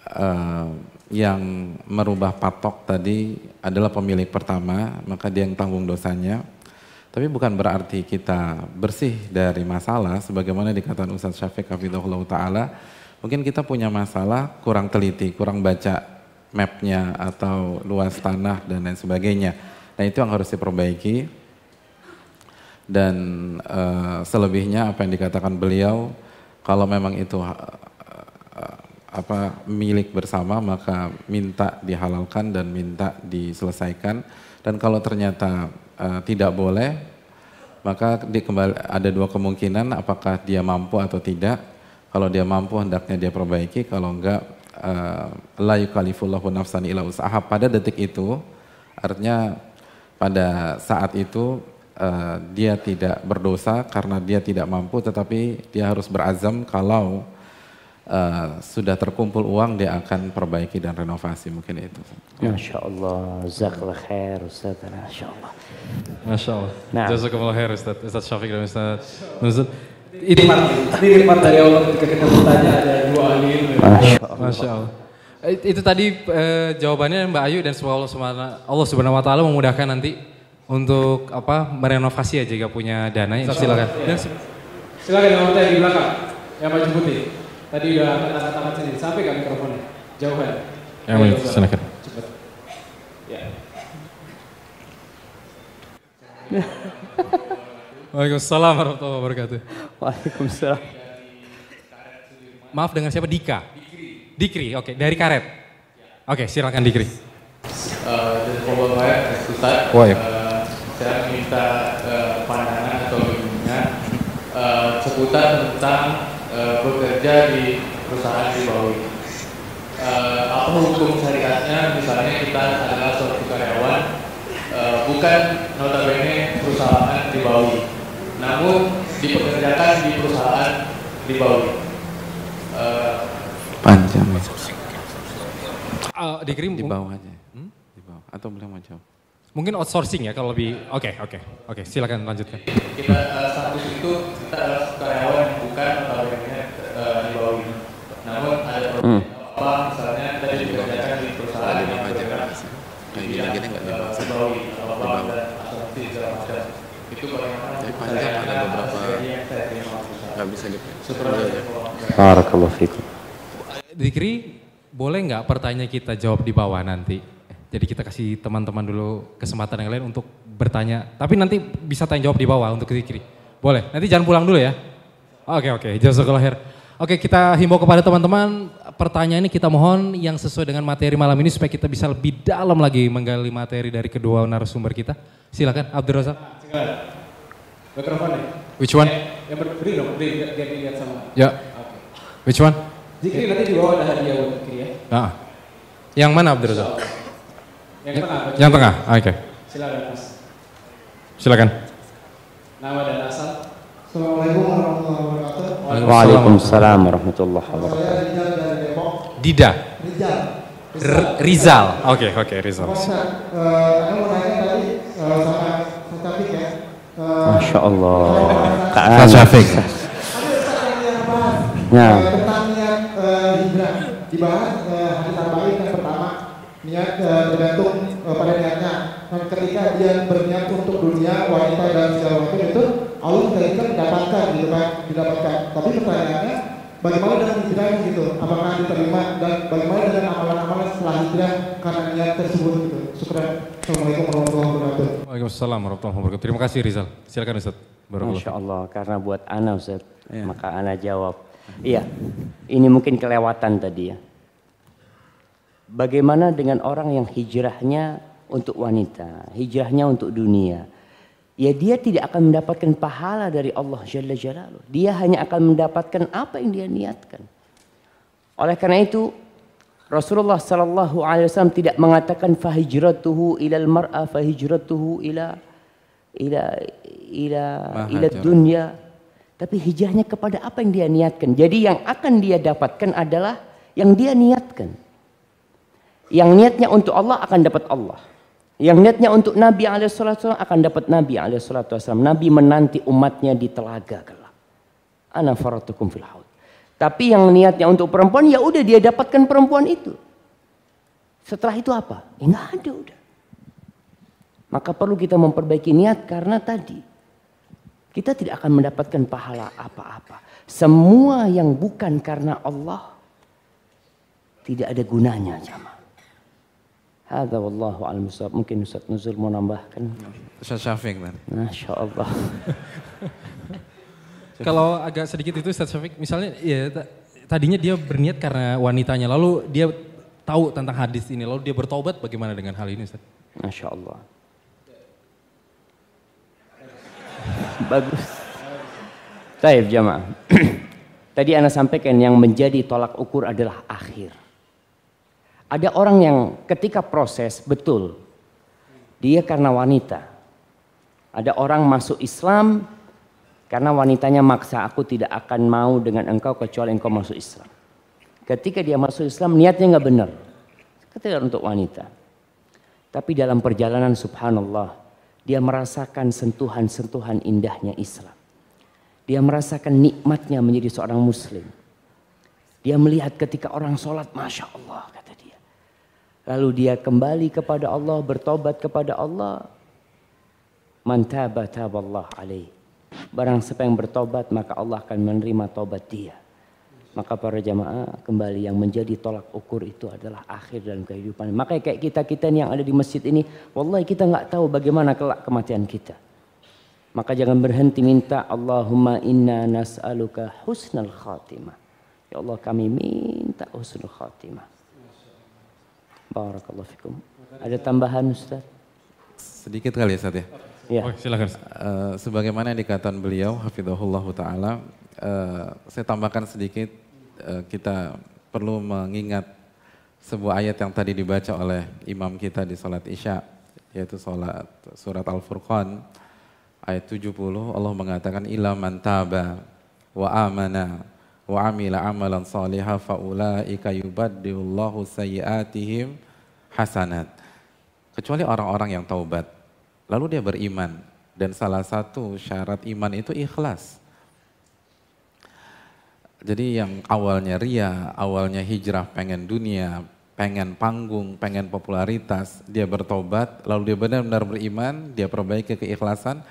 Uh, yang merubah patok tadi adalah pemilik pertama, maka dia yang tanggung dosanya. Tapi bukan berarti kita bersih dari masalah sebagaimana dikatakan Ustaz Syafiq Hafidhullah Ta'ala. Mungkin kita punya masalah kurang teliti, kurang baca mapnya atau luas tanah dan lain sebagainya. Nah itu yang harus diperbaiki. Dan uh, selebihnya apa yang dikatakan beliau, kalau memang itu eh, apa milik bersama maka minta dihalalkan dan minta diselesaikan. Dan kalau ternyata uh, tidak boleh, maka di kembali, ada dua kemungkinan apakah dia mampu atau tidak. Kalau dia mampu hendaknya dia perbaiki, kalau enggak eh, la yukalifullahu nafsan ila usaha pada detik itu artinya pada saat itu uh, dia tidak berdosa karena dia tidak mampu tetapi dia harus berazam kalau Eh, sudah terkumpul uang dia akan perbaiki dan renovasi mungkin itu. Masya Allah, jazakallah khair Ustaz, Masya Allah. Masya Allah, nah. jazakallah khair Ustaz, Ustaz Syafiq dan Ustaz Nuzul. Ini nikmat, ini nikmat dari Allah ketika kita bertanya ada dua ahli ilmu. Masya Allah. Masya Allah. Itu tadi eh, jawabannya Mbak Ayu dan semoga Allah Subhanahu Allah Subhanahu wa taala memudahkan nanti untuk apa merenovasi ya jika punya dana ya, silakan. Ya. Dan, silakan yang di belakang yang baju putih. Tadi udah kata-kata sini, sampai ke mikrofonnya, ya. Yang baik, silakan. cepet Ya. [laughs] Waalaikumsalam warahmatullahi wabarakatuh. Waalaikumsalam. Maaf dengan siapa? Dika? Dikri. Dikri, oke. Okay. Dari karet? Oke, okay, silakan Dikri. Uh, dari Pobol Barat, Ustaz. uh, saya minta uh, pandangan atau bimbingan uh, seputar tentang Eh, bekerja di perusahaan di bawah eh, ini. Uh, apa hukum syariatnya misalnya kita adalah suatu karyawan uh, bukan notabene perusahaan di bawah namun dipekerjakan di perusahaan di bawah uh, panjang dikirim di bawah aja hmm? di bawah atau boleh mau jawab Mungkin outsourcing ya kalau lebih oke okay, oke okay, oke okay, silakan lanjutkan. Kita uh, eh, status itu kita adalah karyawan yang bukan yang uh, eh, di bawah ini. Namun ada problem hmm. apa misalnya kita juga kerjakan di perusahaan yang nah, berbeda di bidang eh, di bawah ini atau apa dan asuransi segala macam. Itu bagaimana? Tapi panjang ada beberapa nggak bisa gitu. kalau fikir, Dikri boleh nggak pertanyaan kita jawab di bawah nanti? Jadi kita kasih teman-teman dulu kesempatan yang lain untuk bertanya. Tapi nanti bisa tanya jawab di bawah untuk kiri kiri. Boleh. Nanti jangan pulang dulu ya. Oke oke. Jazakallah khair. Oke kita himbau kepada teman-teman pertanyaan ini kita mohon yang sesuai dengan materi malam ini supaya kita bisa lebih dalam lagi menggali materi dari kedua narasumber kita. Silakan Abdul Razak. Mikrofon ya? Which one? Eh, yang berdiri dong, berdiri, biar dilihat sama. Ya. Okay. Which one? Jikri nanti di bawah ada hadiah untuk kiri ya. Nah. Yang mana Abdul Razak? Yang tengah. Yang tengah. Ah, oke. Okay. Silakan Mas. Silakan. Nama dan asal. Assalamualaikum warahmatullahi wabarakatuh. Waalaikumsalam warahmatullahi wabarakatuh. Saya Rizal dari Depok. Dida. Rizal. Rizal. Oke, okay, oke, okay, Rizal. Pak, uh, eh, mau nanya tadi eh, sama Pak ya. Eh, Masya Allah. Pak Syafiq. Ya. Tentang niat hijrah dibahas hadis terbaik yang pertama niat tergantung pada niatnya. Dan ketika dia berniat untuk dunia, wanita dan segala macam itu Allah menjadikan mendapatkan gitu kan, didapatkan. Tapi pertanyaannya bagaimana dengan hijrah gitu? Apakah diterima dan bagaimana dengan amalan-amalan setelah hijrah karena niat tersebut gitu? Syukran. Assalamualaikum warahmatullahi wabarakatuh. Waalaikumsalam warahmatullahi wabarakatuh. Terima kasih Rizal. Silakan Ustaz. Baru Masya Allah, karena buat Ana Ustaz, ya. maka Ana jawab. Iya, ini mungkin kelewatan tadi ya. Bagaimana dengan orang yang hijrahnya untuk wanita, hijrahnya untuk dunia? Ya dia tidak akan mendapatkan pahala dari Allah Jalla Jalaluh. Dia hanya akan mendapatkan apa yang dia niatkan. Oleh karena itu Rasulullah sallallahu alaihi wasallam tidak mengatakan fahijratuhu ilal mar'a fahijratuhu ila ila ila ila tapi hijrahnya kepada apa yang dia niatkan. Jadi yang akan dia dapatkan adalah yang dia niatkan. Yang niatnya untuk Allah akan dapat Allah. Yang niatnya untuk Nabi alaihissalam akan dapat Nabi alaihissalam. Nabi menanti umatnya di telaga kelak. Ana faratukum fil haud. Tapi yang niatnya untuk perempuan ya udah dia dapatkan perempuan itu. Setelah itu apa? Enggak ya enggak ada udah. Maka perlu kita memperbaiki niat karena tadi kita tidak akan mendapatkan pahala apa-apa. Semua yang bukan karena Allah tidak ada gunanya sama. Hadza wallahu alam Mungkin Ustaz Nuzul mau nambahkan. Ustaz Syafiq kan. Masya Allah. [laughs] Kalau agak sedikit itu Ustaz Syafiq misalnya ya tadinya dia berniat karena wanitanya lalu dia tahu tentang hadis ini lalu dia bertobat bagaimana dengan hal ini Ustaz? Masya Allah. Bagus. Taib jamaah. [clears throat] Tadi Anda sampaikan yang menjadi tolak ukur adalah akhir ada orang yang ketika proses betul dia karena wanita. Ada orang masuk Islam karena wanitanya maksa aku tidak akan mau dengan engkau kecuali engkau masuk Islam. Ketika dia masuk Islam niatnya nggak benar. Ketika untuk wanita. Tapi dalam perjalanan subhanallah dia merasakan sentuhan-sentuhan indahnya Islam. Dia merasakan nikmatnya menjadi seorang muslim. Dia melihat ketika orang sholat, Masya Allah. Lalu dia kembali kepada Allah, bertobat kepada Allah. Mantaba taballah alaih. Barang siapa yang bertobat, maka Allah akan menerima tobat dia. Maka para jamaah kembali yang menjadi tolak ukur itu adalah akhir dalam kehidupan. Makanya kayak kita-kita yang ada di masjid ini, wallahi kita nggak tahu bagaimana kelak kematian kita. Maka jangan berhenti minta Allahumma inna nas'aluka husnal khatimah. Ya Allah kami minta husnul khatimah. Barakallahu fikum. Ada tambahan Ustaz? Sedikit kali ya Ustaz ya? Ya. Oh, silakan. Uh, sebagaimana yang dikatakan beliau, Hafidhullah Ta'ala, uh, saya tambahkan sedikit, uh, kita perlu mengingat sebuah ayat yang tadi dibaca oleh imam kita di sholat isya, yaitu sholat surat Al-Furqan, ayat 70, Allah mengatakan, ilamantaba taba wa amana wa amila amalan saliha faulaika yubaddilullahu sayyiatihim hasanat. Kecuali orang-orang yang taubat. Lalu dia beriman dan salah satu syarat iman itu ikhlas. Jadi yang awalnya ria, awalnya hijrah pengen dunia, pengen panggung, pengen popularitas, dia bertobat, lalu dia benar-benar beriman, dia perbaiki keikhlasan,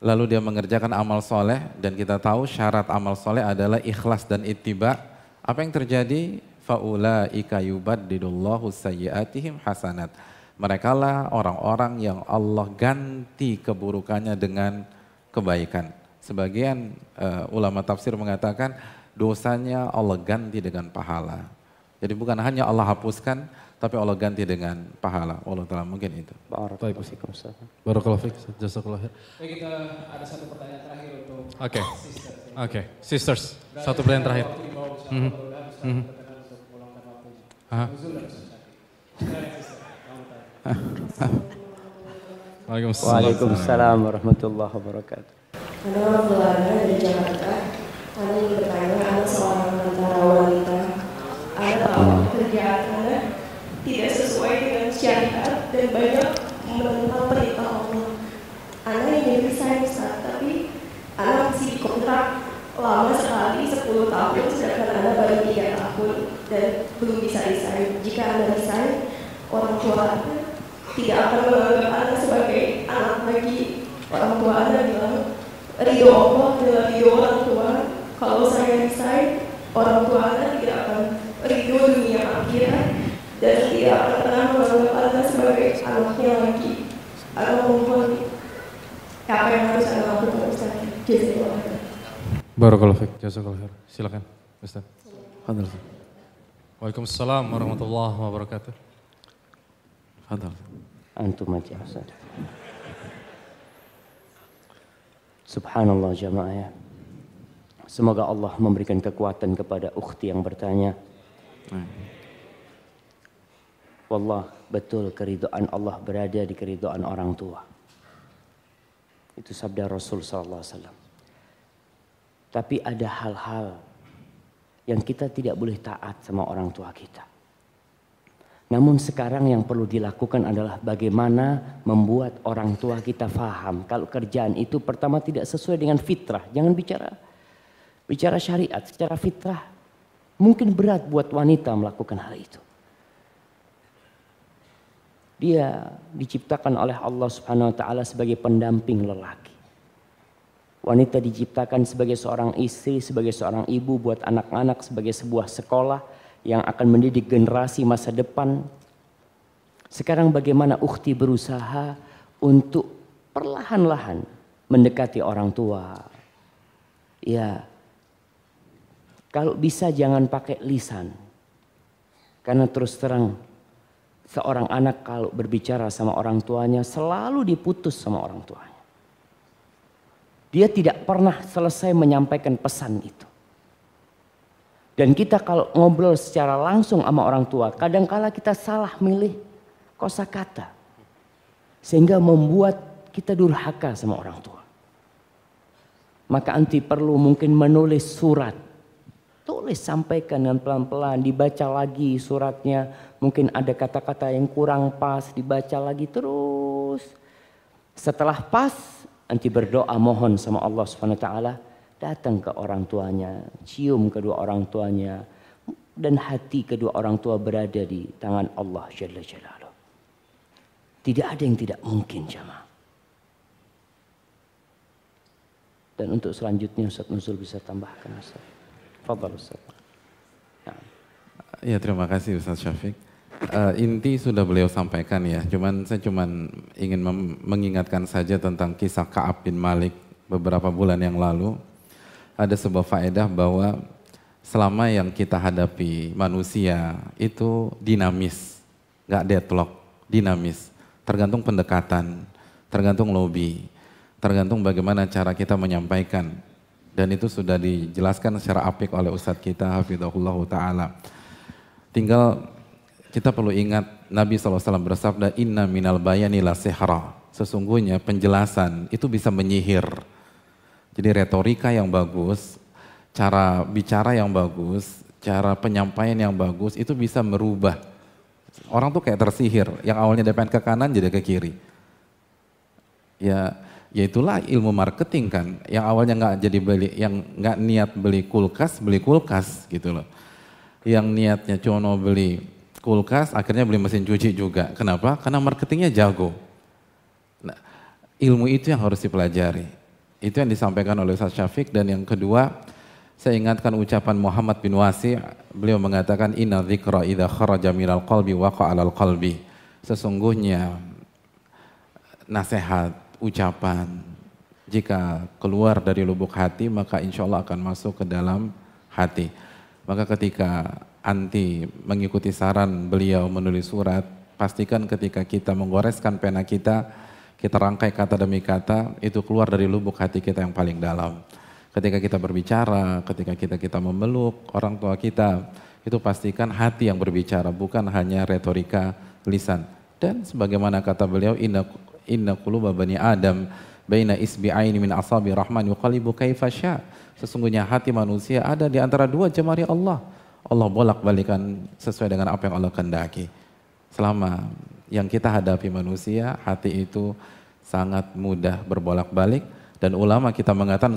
lalu dia mengerjakan amal soleh dan kita tahu syarat amal soleh adalah ikhlas dan ittiba apa yang terjadi faula ikayubat yubaddilullahu sayyatihim hasanat mereka lah orang-orang yang Allah ganti keburukannya dengan kebaikan sebagian uh, ulama tafsir mengatakan dosanya Allah ganti dengan pahala jadi bukan hanya Allah hapuskan tapi Allah ganti dengan pahala. Allah telah mungkin itu. Barakallahu fiik. Barakallahu Jazakallahu khair. kita ada satu pertanyaan terakhir untuk Oke. Okay. Sisters. Ya. Oke, okay. sisters. Berarti satu pertanyaan terakhir. Mm -hmm. Mm -hmm. Waalaikumsalam. Waalaikumsalam warahmatullahi wabarakatuh. Halo, Melana dari Jakarta. bertanya, ada seorang wanita. Ada tahu hmm. kerjaan tidak sesuai dengan syariat dan banyak menentang perintah Allah. Anak ingin resign saat tapi anak masih kontrak lama sekali 10 tahun sedangkan anak baru tiga tahun dan belum bisa resign. Jika anak resign, orang tua tidak akan menganggap anak sebagai anak lagi. Orang tua Anda bilang ridho Allah adalah ridho orang tua. Kalau saya resign, orang tua anda tidak akan ridho dunia akhirat dan tidak pernah menganggap Allah sebagai Allahnya lagi atau mohon apa yang harus saya lakukan Ustaz Jazakallah Barakallahu fiik Jazakallah khair silakan Ustaz Hadal Waalaikumsalam warahmatullahi wabarakatuh Hadal Antum aja Ustaz Subhanallah jamaah ya. Semoga Allah memberikan kekuatan kepada ukhti yang bertanya. Amin. Wallah betul keridoan Allah berada di keridoan orang tua. Itu sabda Rasul Sallallahu Alaihi Wasallam. Tapi ada hal-hal yang kita tidak boleh taat sama orang tua kita. Namun sekarang yang perlu dilakukan adalah bagaimana membuat orang tua kita faham kalau kerjaan itu pertama tidak sesuai dengan fitrah. Jangan bicara bicara syariat secara fitrah. Mungkin berat buat wanita melakukan hal itu. Dia diciptakan oleh Allah Subhanahu wa taala sebagai pendamping lelaki. Wanita diciptakan sebagai seorang istri, sebagai seorang ibu buat anak-anak, sebagai sebuah sekolah yang akan mendidik generasi masa depan. Sekarang bagaimana Ukti berusaha untuk perlahan-lahan mendekati orang tua. Ya, kalau bisa jangan pakai lisan. Karena terus terang Seorang anak kalau berbicara sama orang tuanya selalu diputus sama orang tuanya. Dia tidak pernah selesai menyampaikan pesan itu. Dan kita kalau ngobrol secara langsung sama orang tua, kadangkala kita salah milih kosa kata. Sehingga membuat kita durhaka sama orang tua. Maka anti perlu mungkin menulis surat. Tulis sampaikan dengan pelan-pelan, dibaca lagi suratnya, Mungkin ada kata-kata yang kurang pas, dibaca lagi terus. Setelah pas, nanti berdoa mohon sama Allah Subhanahu wa taala, datang ke orang tuanya, cium kedua orang tuanya dan hati kedua orang tua berada di tangan Allah Jalla Tidak ada yang tidak mungkin jamaah. Dan untuk selanjutnya Ustaz Nuzul bisa tambahkan Ustaz. Fadal Ustaz. Ya. ya terima kasih Ustaz Syafiq uh, inti sudah beliau sampaikan ya. Cuman saya cuma ingin mengingatkan saja tentang kisah Kaab bin Malik beberapa bulan yang lalu. Ada sebuah faedah bahwa selama yang kita hadapi manusia itu dinamis, nggak deadlock, dinamis. Tergantung pendekatan, tergantung lobby, tergantung bagaimana cara kita menyampaikan. Dan itu sudah dijelaskan secara apik oleh Ustadz kita, Hafidhullah Ta'ala. Tinggal kita perlu ingat Nabi SAW bersabda, Inna minal bayani la sihra. Sesungguhnya penjelasan itu bisa menyihir. Jadi retorika yang bagus, cara bicara yang bagus, cara penyampaian yang bagus itu bisa merubah. Orang tuh kayak tersihir, yang awalnya depan ke kanan jadi ke kiri. Ya, ya itulah ilmu marketing kan yang awalnya nggak jadi beli yang nggak niat beli kulkas beli kulkas gitu loh yang niatnya cuma beli kulkas, akhirnya beli mesin cuci juga. Kenapa? Karena marketingnya jago. Nah, ilmu itu yang harus dipelajari. Itu yang disampaikan oleh Ustaz Syafiq dan yang kedua, saya ingatkan ucapan Muhammad bin Wasi, beliau mengatakan inna dzikra idha kharaja minal qalbi waqa 'alal qalbi. Sesungguhnya nasihat, ucapan jika keluar dari lubuk hati maka insya Allah akan masuk ke dalam hati. Maka ketika anti mengikuti saran beliau menulis surat, pastikan ketika kita menggoreskan pena kita, kita rangkai kata demi kata, itu keluar dari lubuk hati kita yang paling dalam. Ketika kita berbicara, ketika kita kita memeluk orang tua kita, itu pastikan hati yang berbicara, bukan hanya retorika lisan. Dan sebagaimana kata beliau, inna, inna kuluba bani Adam, baina isbi'aini min asabi rahman yuqalibu kaifa Sesungguhnya hati manusia ada di antara dua jemari Allah Allah bolak-balikan sesuai dengan apa yang Allah kehendaki. Selama yang kita hadapi manusia, hati itu sangat mudah berbolak-balik dan ulama kita mengatakan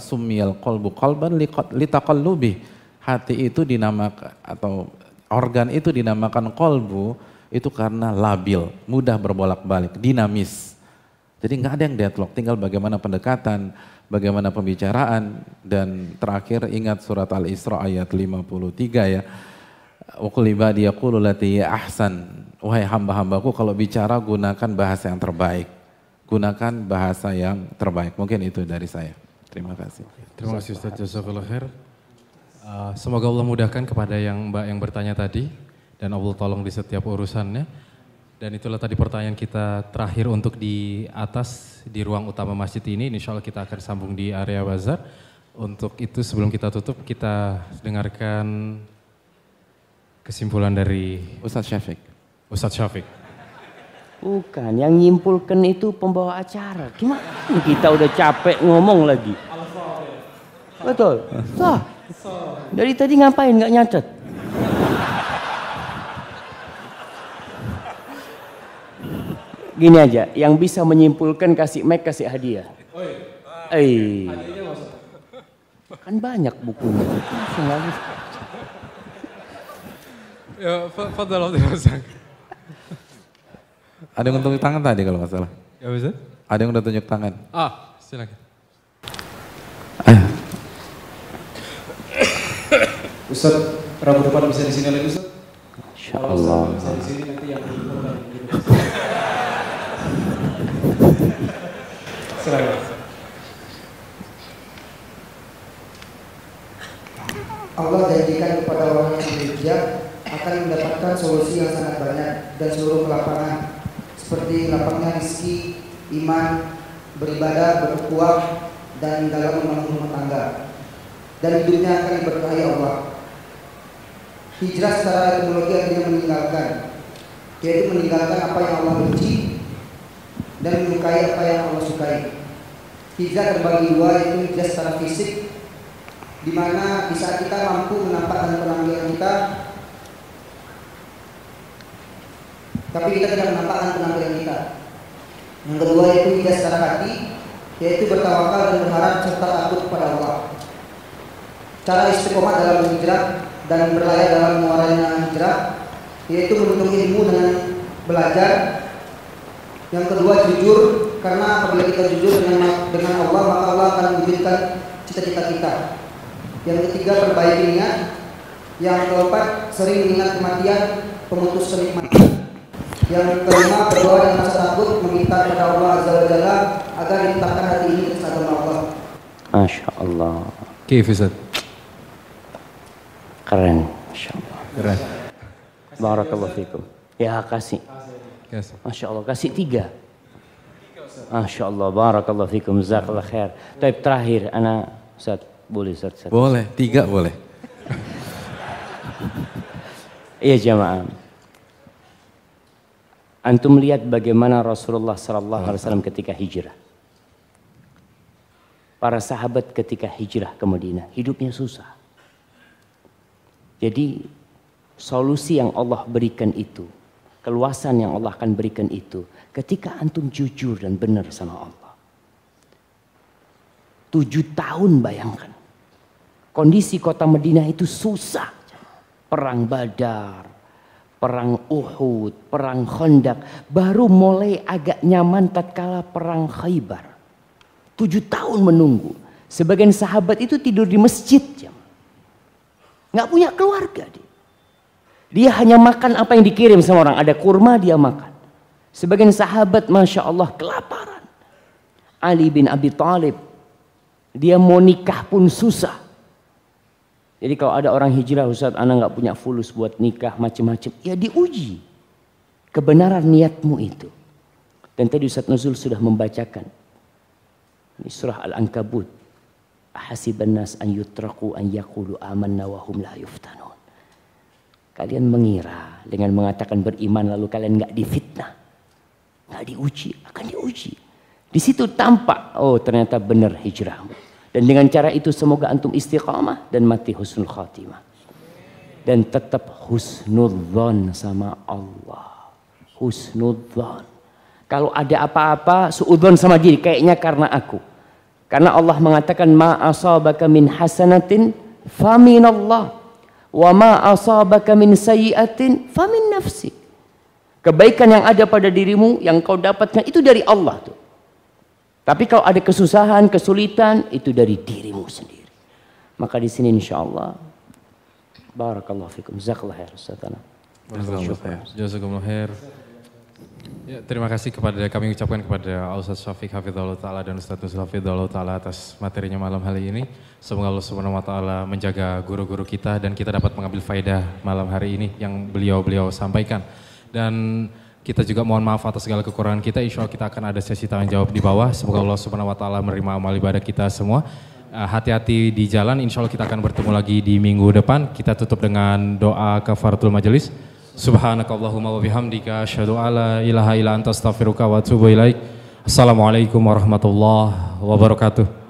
kolbu kolban qalban litaqallubi. Hati itu dinamakan atau organ itu dinamakan kolbu itu karena labil, mudah berbolak-balik, dinamis. Jadi nggak ada yang deadlock, tinggal bagaimana pendekatan, bagaimana pembicaraan, dan terakhir ingat surat Al-Isra ayat 53 ya. Wakul ibadi yaqulu ahsan. Wahai hamba-hambaku kalau bicara gunakan bahasa yang terbaik. Gunakan bahasa yang terbaik. Mungkin itu dari saya. Terima kasih. Terima kasih Ustaz Jazakallah khair. Uh, semoga Allah mudahkan kepada yang Mbak yang bertanya tadi dan Allah tolong di setiap urusannya. Dan itulah tadi pertanyaan kita terakhir untuk di atas di ruang utama masjid ini. Insya Allah kita akan sambung di area bazar. Untuk itu sebelum kita tutup kita dengarkan kesimpulan dari Ustadz Syafiq. Ustadz Syafiq. Bukan, yang nyimpulkan itu pembawa acara. Gimana? Kita udah capek ngomong lagi. Betul. Sah. Dari tadi ngapain Gak nyatet? gini aja, yang bisa menyimpulkan kasih mic kasih hadiah. Eh, kan banyak bukunya. Ya, Ada yang tunjuk tangan tadi kalau masalah? salah. Ya bisa. Ada yang udah tunjuk tangan. Ah, silakan. Eh. Ustaz, Rabu depan bisa di sini lagi Ustaz? Insya Allah. Bisa di sini nanti yang Allah janjikan kepada orang yang berhijab akan mendapatkan solusi yang sangat banyak dan seluruh lapangan seperti lapangnya rezeki, iman, beribadah, berkuah, dan dalam membangun rumah tangga. Dan hidupnya akan diberkahi Allah. Hijrah secara etimologi artinya meninggalkan, yaitu meninggalkan apa yang Allah benci dan menyukai apa yang Allah sukai. Hijrah terbagi dua yaitu hijrah secara fisik di mana di saat kita mampu menampakkan penampilan kita tapi kita tidak menampakkan penampilan kita. Yang kedua yaitu hijrah secara hati yaitu bertawakal dan berharap serta takut kepada Allah. Cara istiqomah dalam hijrah dan berlayar dalam muaranya hijrah yaitu menuntut ilmu dengan belajar yang kedua jujur karena apabila kita jujur dengan dengan Allah maka Allah akan wujudkan cita-cita kita. Yang ketiga perbaiki niat. Yang keempat sering mengingat kematian pemutus kenikmatan. Yang kelima berdoa dan rasa takut meminta kepada Allah Azza wa Jalla agar ditetapkan hati ini ke agama Allah. Masya Allah. Kif Ustaz? Keren. Masya Allah. Keren. Barakallahu fiikum. Ya kasih. Masya Allah, kasih tiga. Masya Allah, barakallah fikum, zakallah khair. Tapi terakhir, anak Ustaz, boleh Ustaz, Ustaz. Boleh, tiga boleh. [laughs] Iya jamaah. Antum lihat bagaimana Rasulullah Sallallahu Alaihi Wasallam ketika hijrah. Para sahabat ketika hijrah ke Madinah, hidupnya susah. Jadi solusi yang Allah berikan itu keluasan yang Allah akan berikan itu ketika antum jujur dan benar sama Allah. Tujuh tahun bayangkan. Kondisi kota Madinah itu susah. Perang Badar, perang Uhud, perang Khandaq. Baru mulai agak nyaman tatkala perang Khaybar. Tujuh tahun menunggu. Sebagian sahabat itu tidur di masjid. Jam. Nggak punya keluarga dia. Dia hanya makan apa yang dikirim sama orang. Ada kurma dia makan. Sebagian sahabat Masya Allah kelaparan. Ali bin Abi Thalib dia mau nikah pun susah. Jadi kalau ada orang hijrah Ustaz, anak nggak punya fulus buat nikah macam-macam, ya diuji kebenaran niatmu itu. Dan tadi Ustaz Nuzul sudah membacakan ini surah Al-Ankabut. Ahasiban an yutraku an yakulu amanna wahum la yuftanun. Kalian mengira dengan mengatakan beriman lalu kalian nggak difitnah, nggak diuji, akan diuji. Di situ tampak, oh ternyata benar hijrahmu. Dan dengan cara itu semoga antum istiqamah dan mati husnul khatimah. Dan tetap husnudzon sama Allah. Husnudzon. Kalau ada apa-apa, suudzon sama diri. Kayaknya karena aku. Karena Allah mengatakan, Ma asabaka min hasanatin faminallah. Wa ma asabaka min sayyi'atin famin nafsi. Kebaikan yang ada pada dirimu yang kau dapatkan itu dari Allah tuh. Tapi kalau ada kesusahan, kesulitan itu dari dirimu sendiri. Maka di sini insyaallah barakallahu fikum jazakallahu khair Ustaz. Jazakallahu khair. khair. Ya, terima kasih kepada kami ucapkan kepada Ustaz Syafiq Hafidhullah Ta'ala dan Ustaz Shafik Hafidhullah Ta'ala atas materinya malam hari ini. Semoga Allah Subhanahu Wa Ta'ala menjaga guru-guru kita dan kita dapat mengambil faidah malam hari ini yang beliau-beliau sampaikan. Dan kita juga mohon maaf atas segala kekurangan kita. Insya Allah kita akan ada sesi tanya jawab di bawah. Semoga Allah Subhanahu Wa Ta'ala menerima amal ibadah kita semua. Eh, hati-hati di jalan, insya Allah kita akan bertemu lagi di minggu depan. Kita tutup dengan doa kafaratul majelis. Subhanakallahumma wa bihamdika asyhadu alla ilaha illa anta astaghfiruka wa atubu ilaik. Assalamualaikum warahmatullahi wabarakatuh.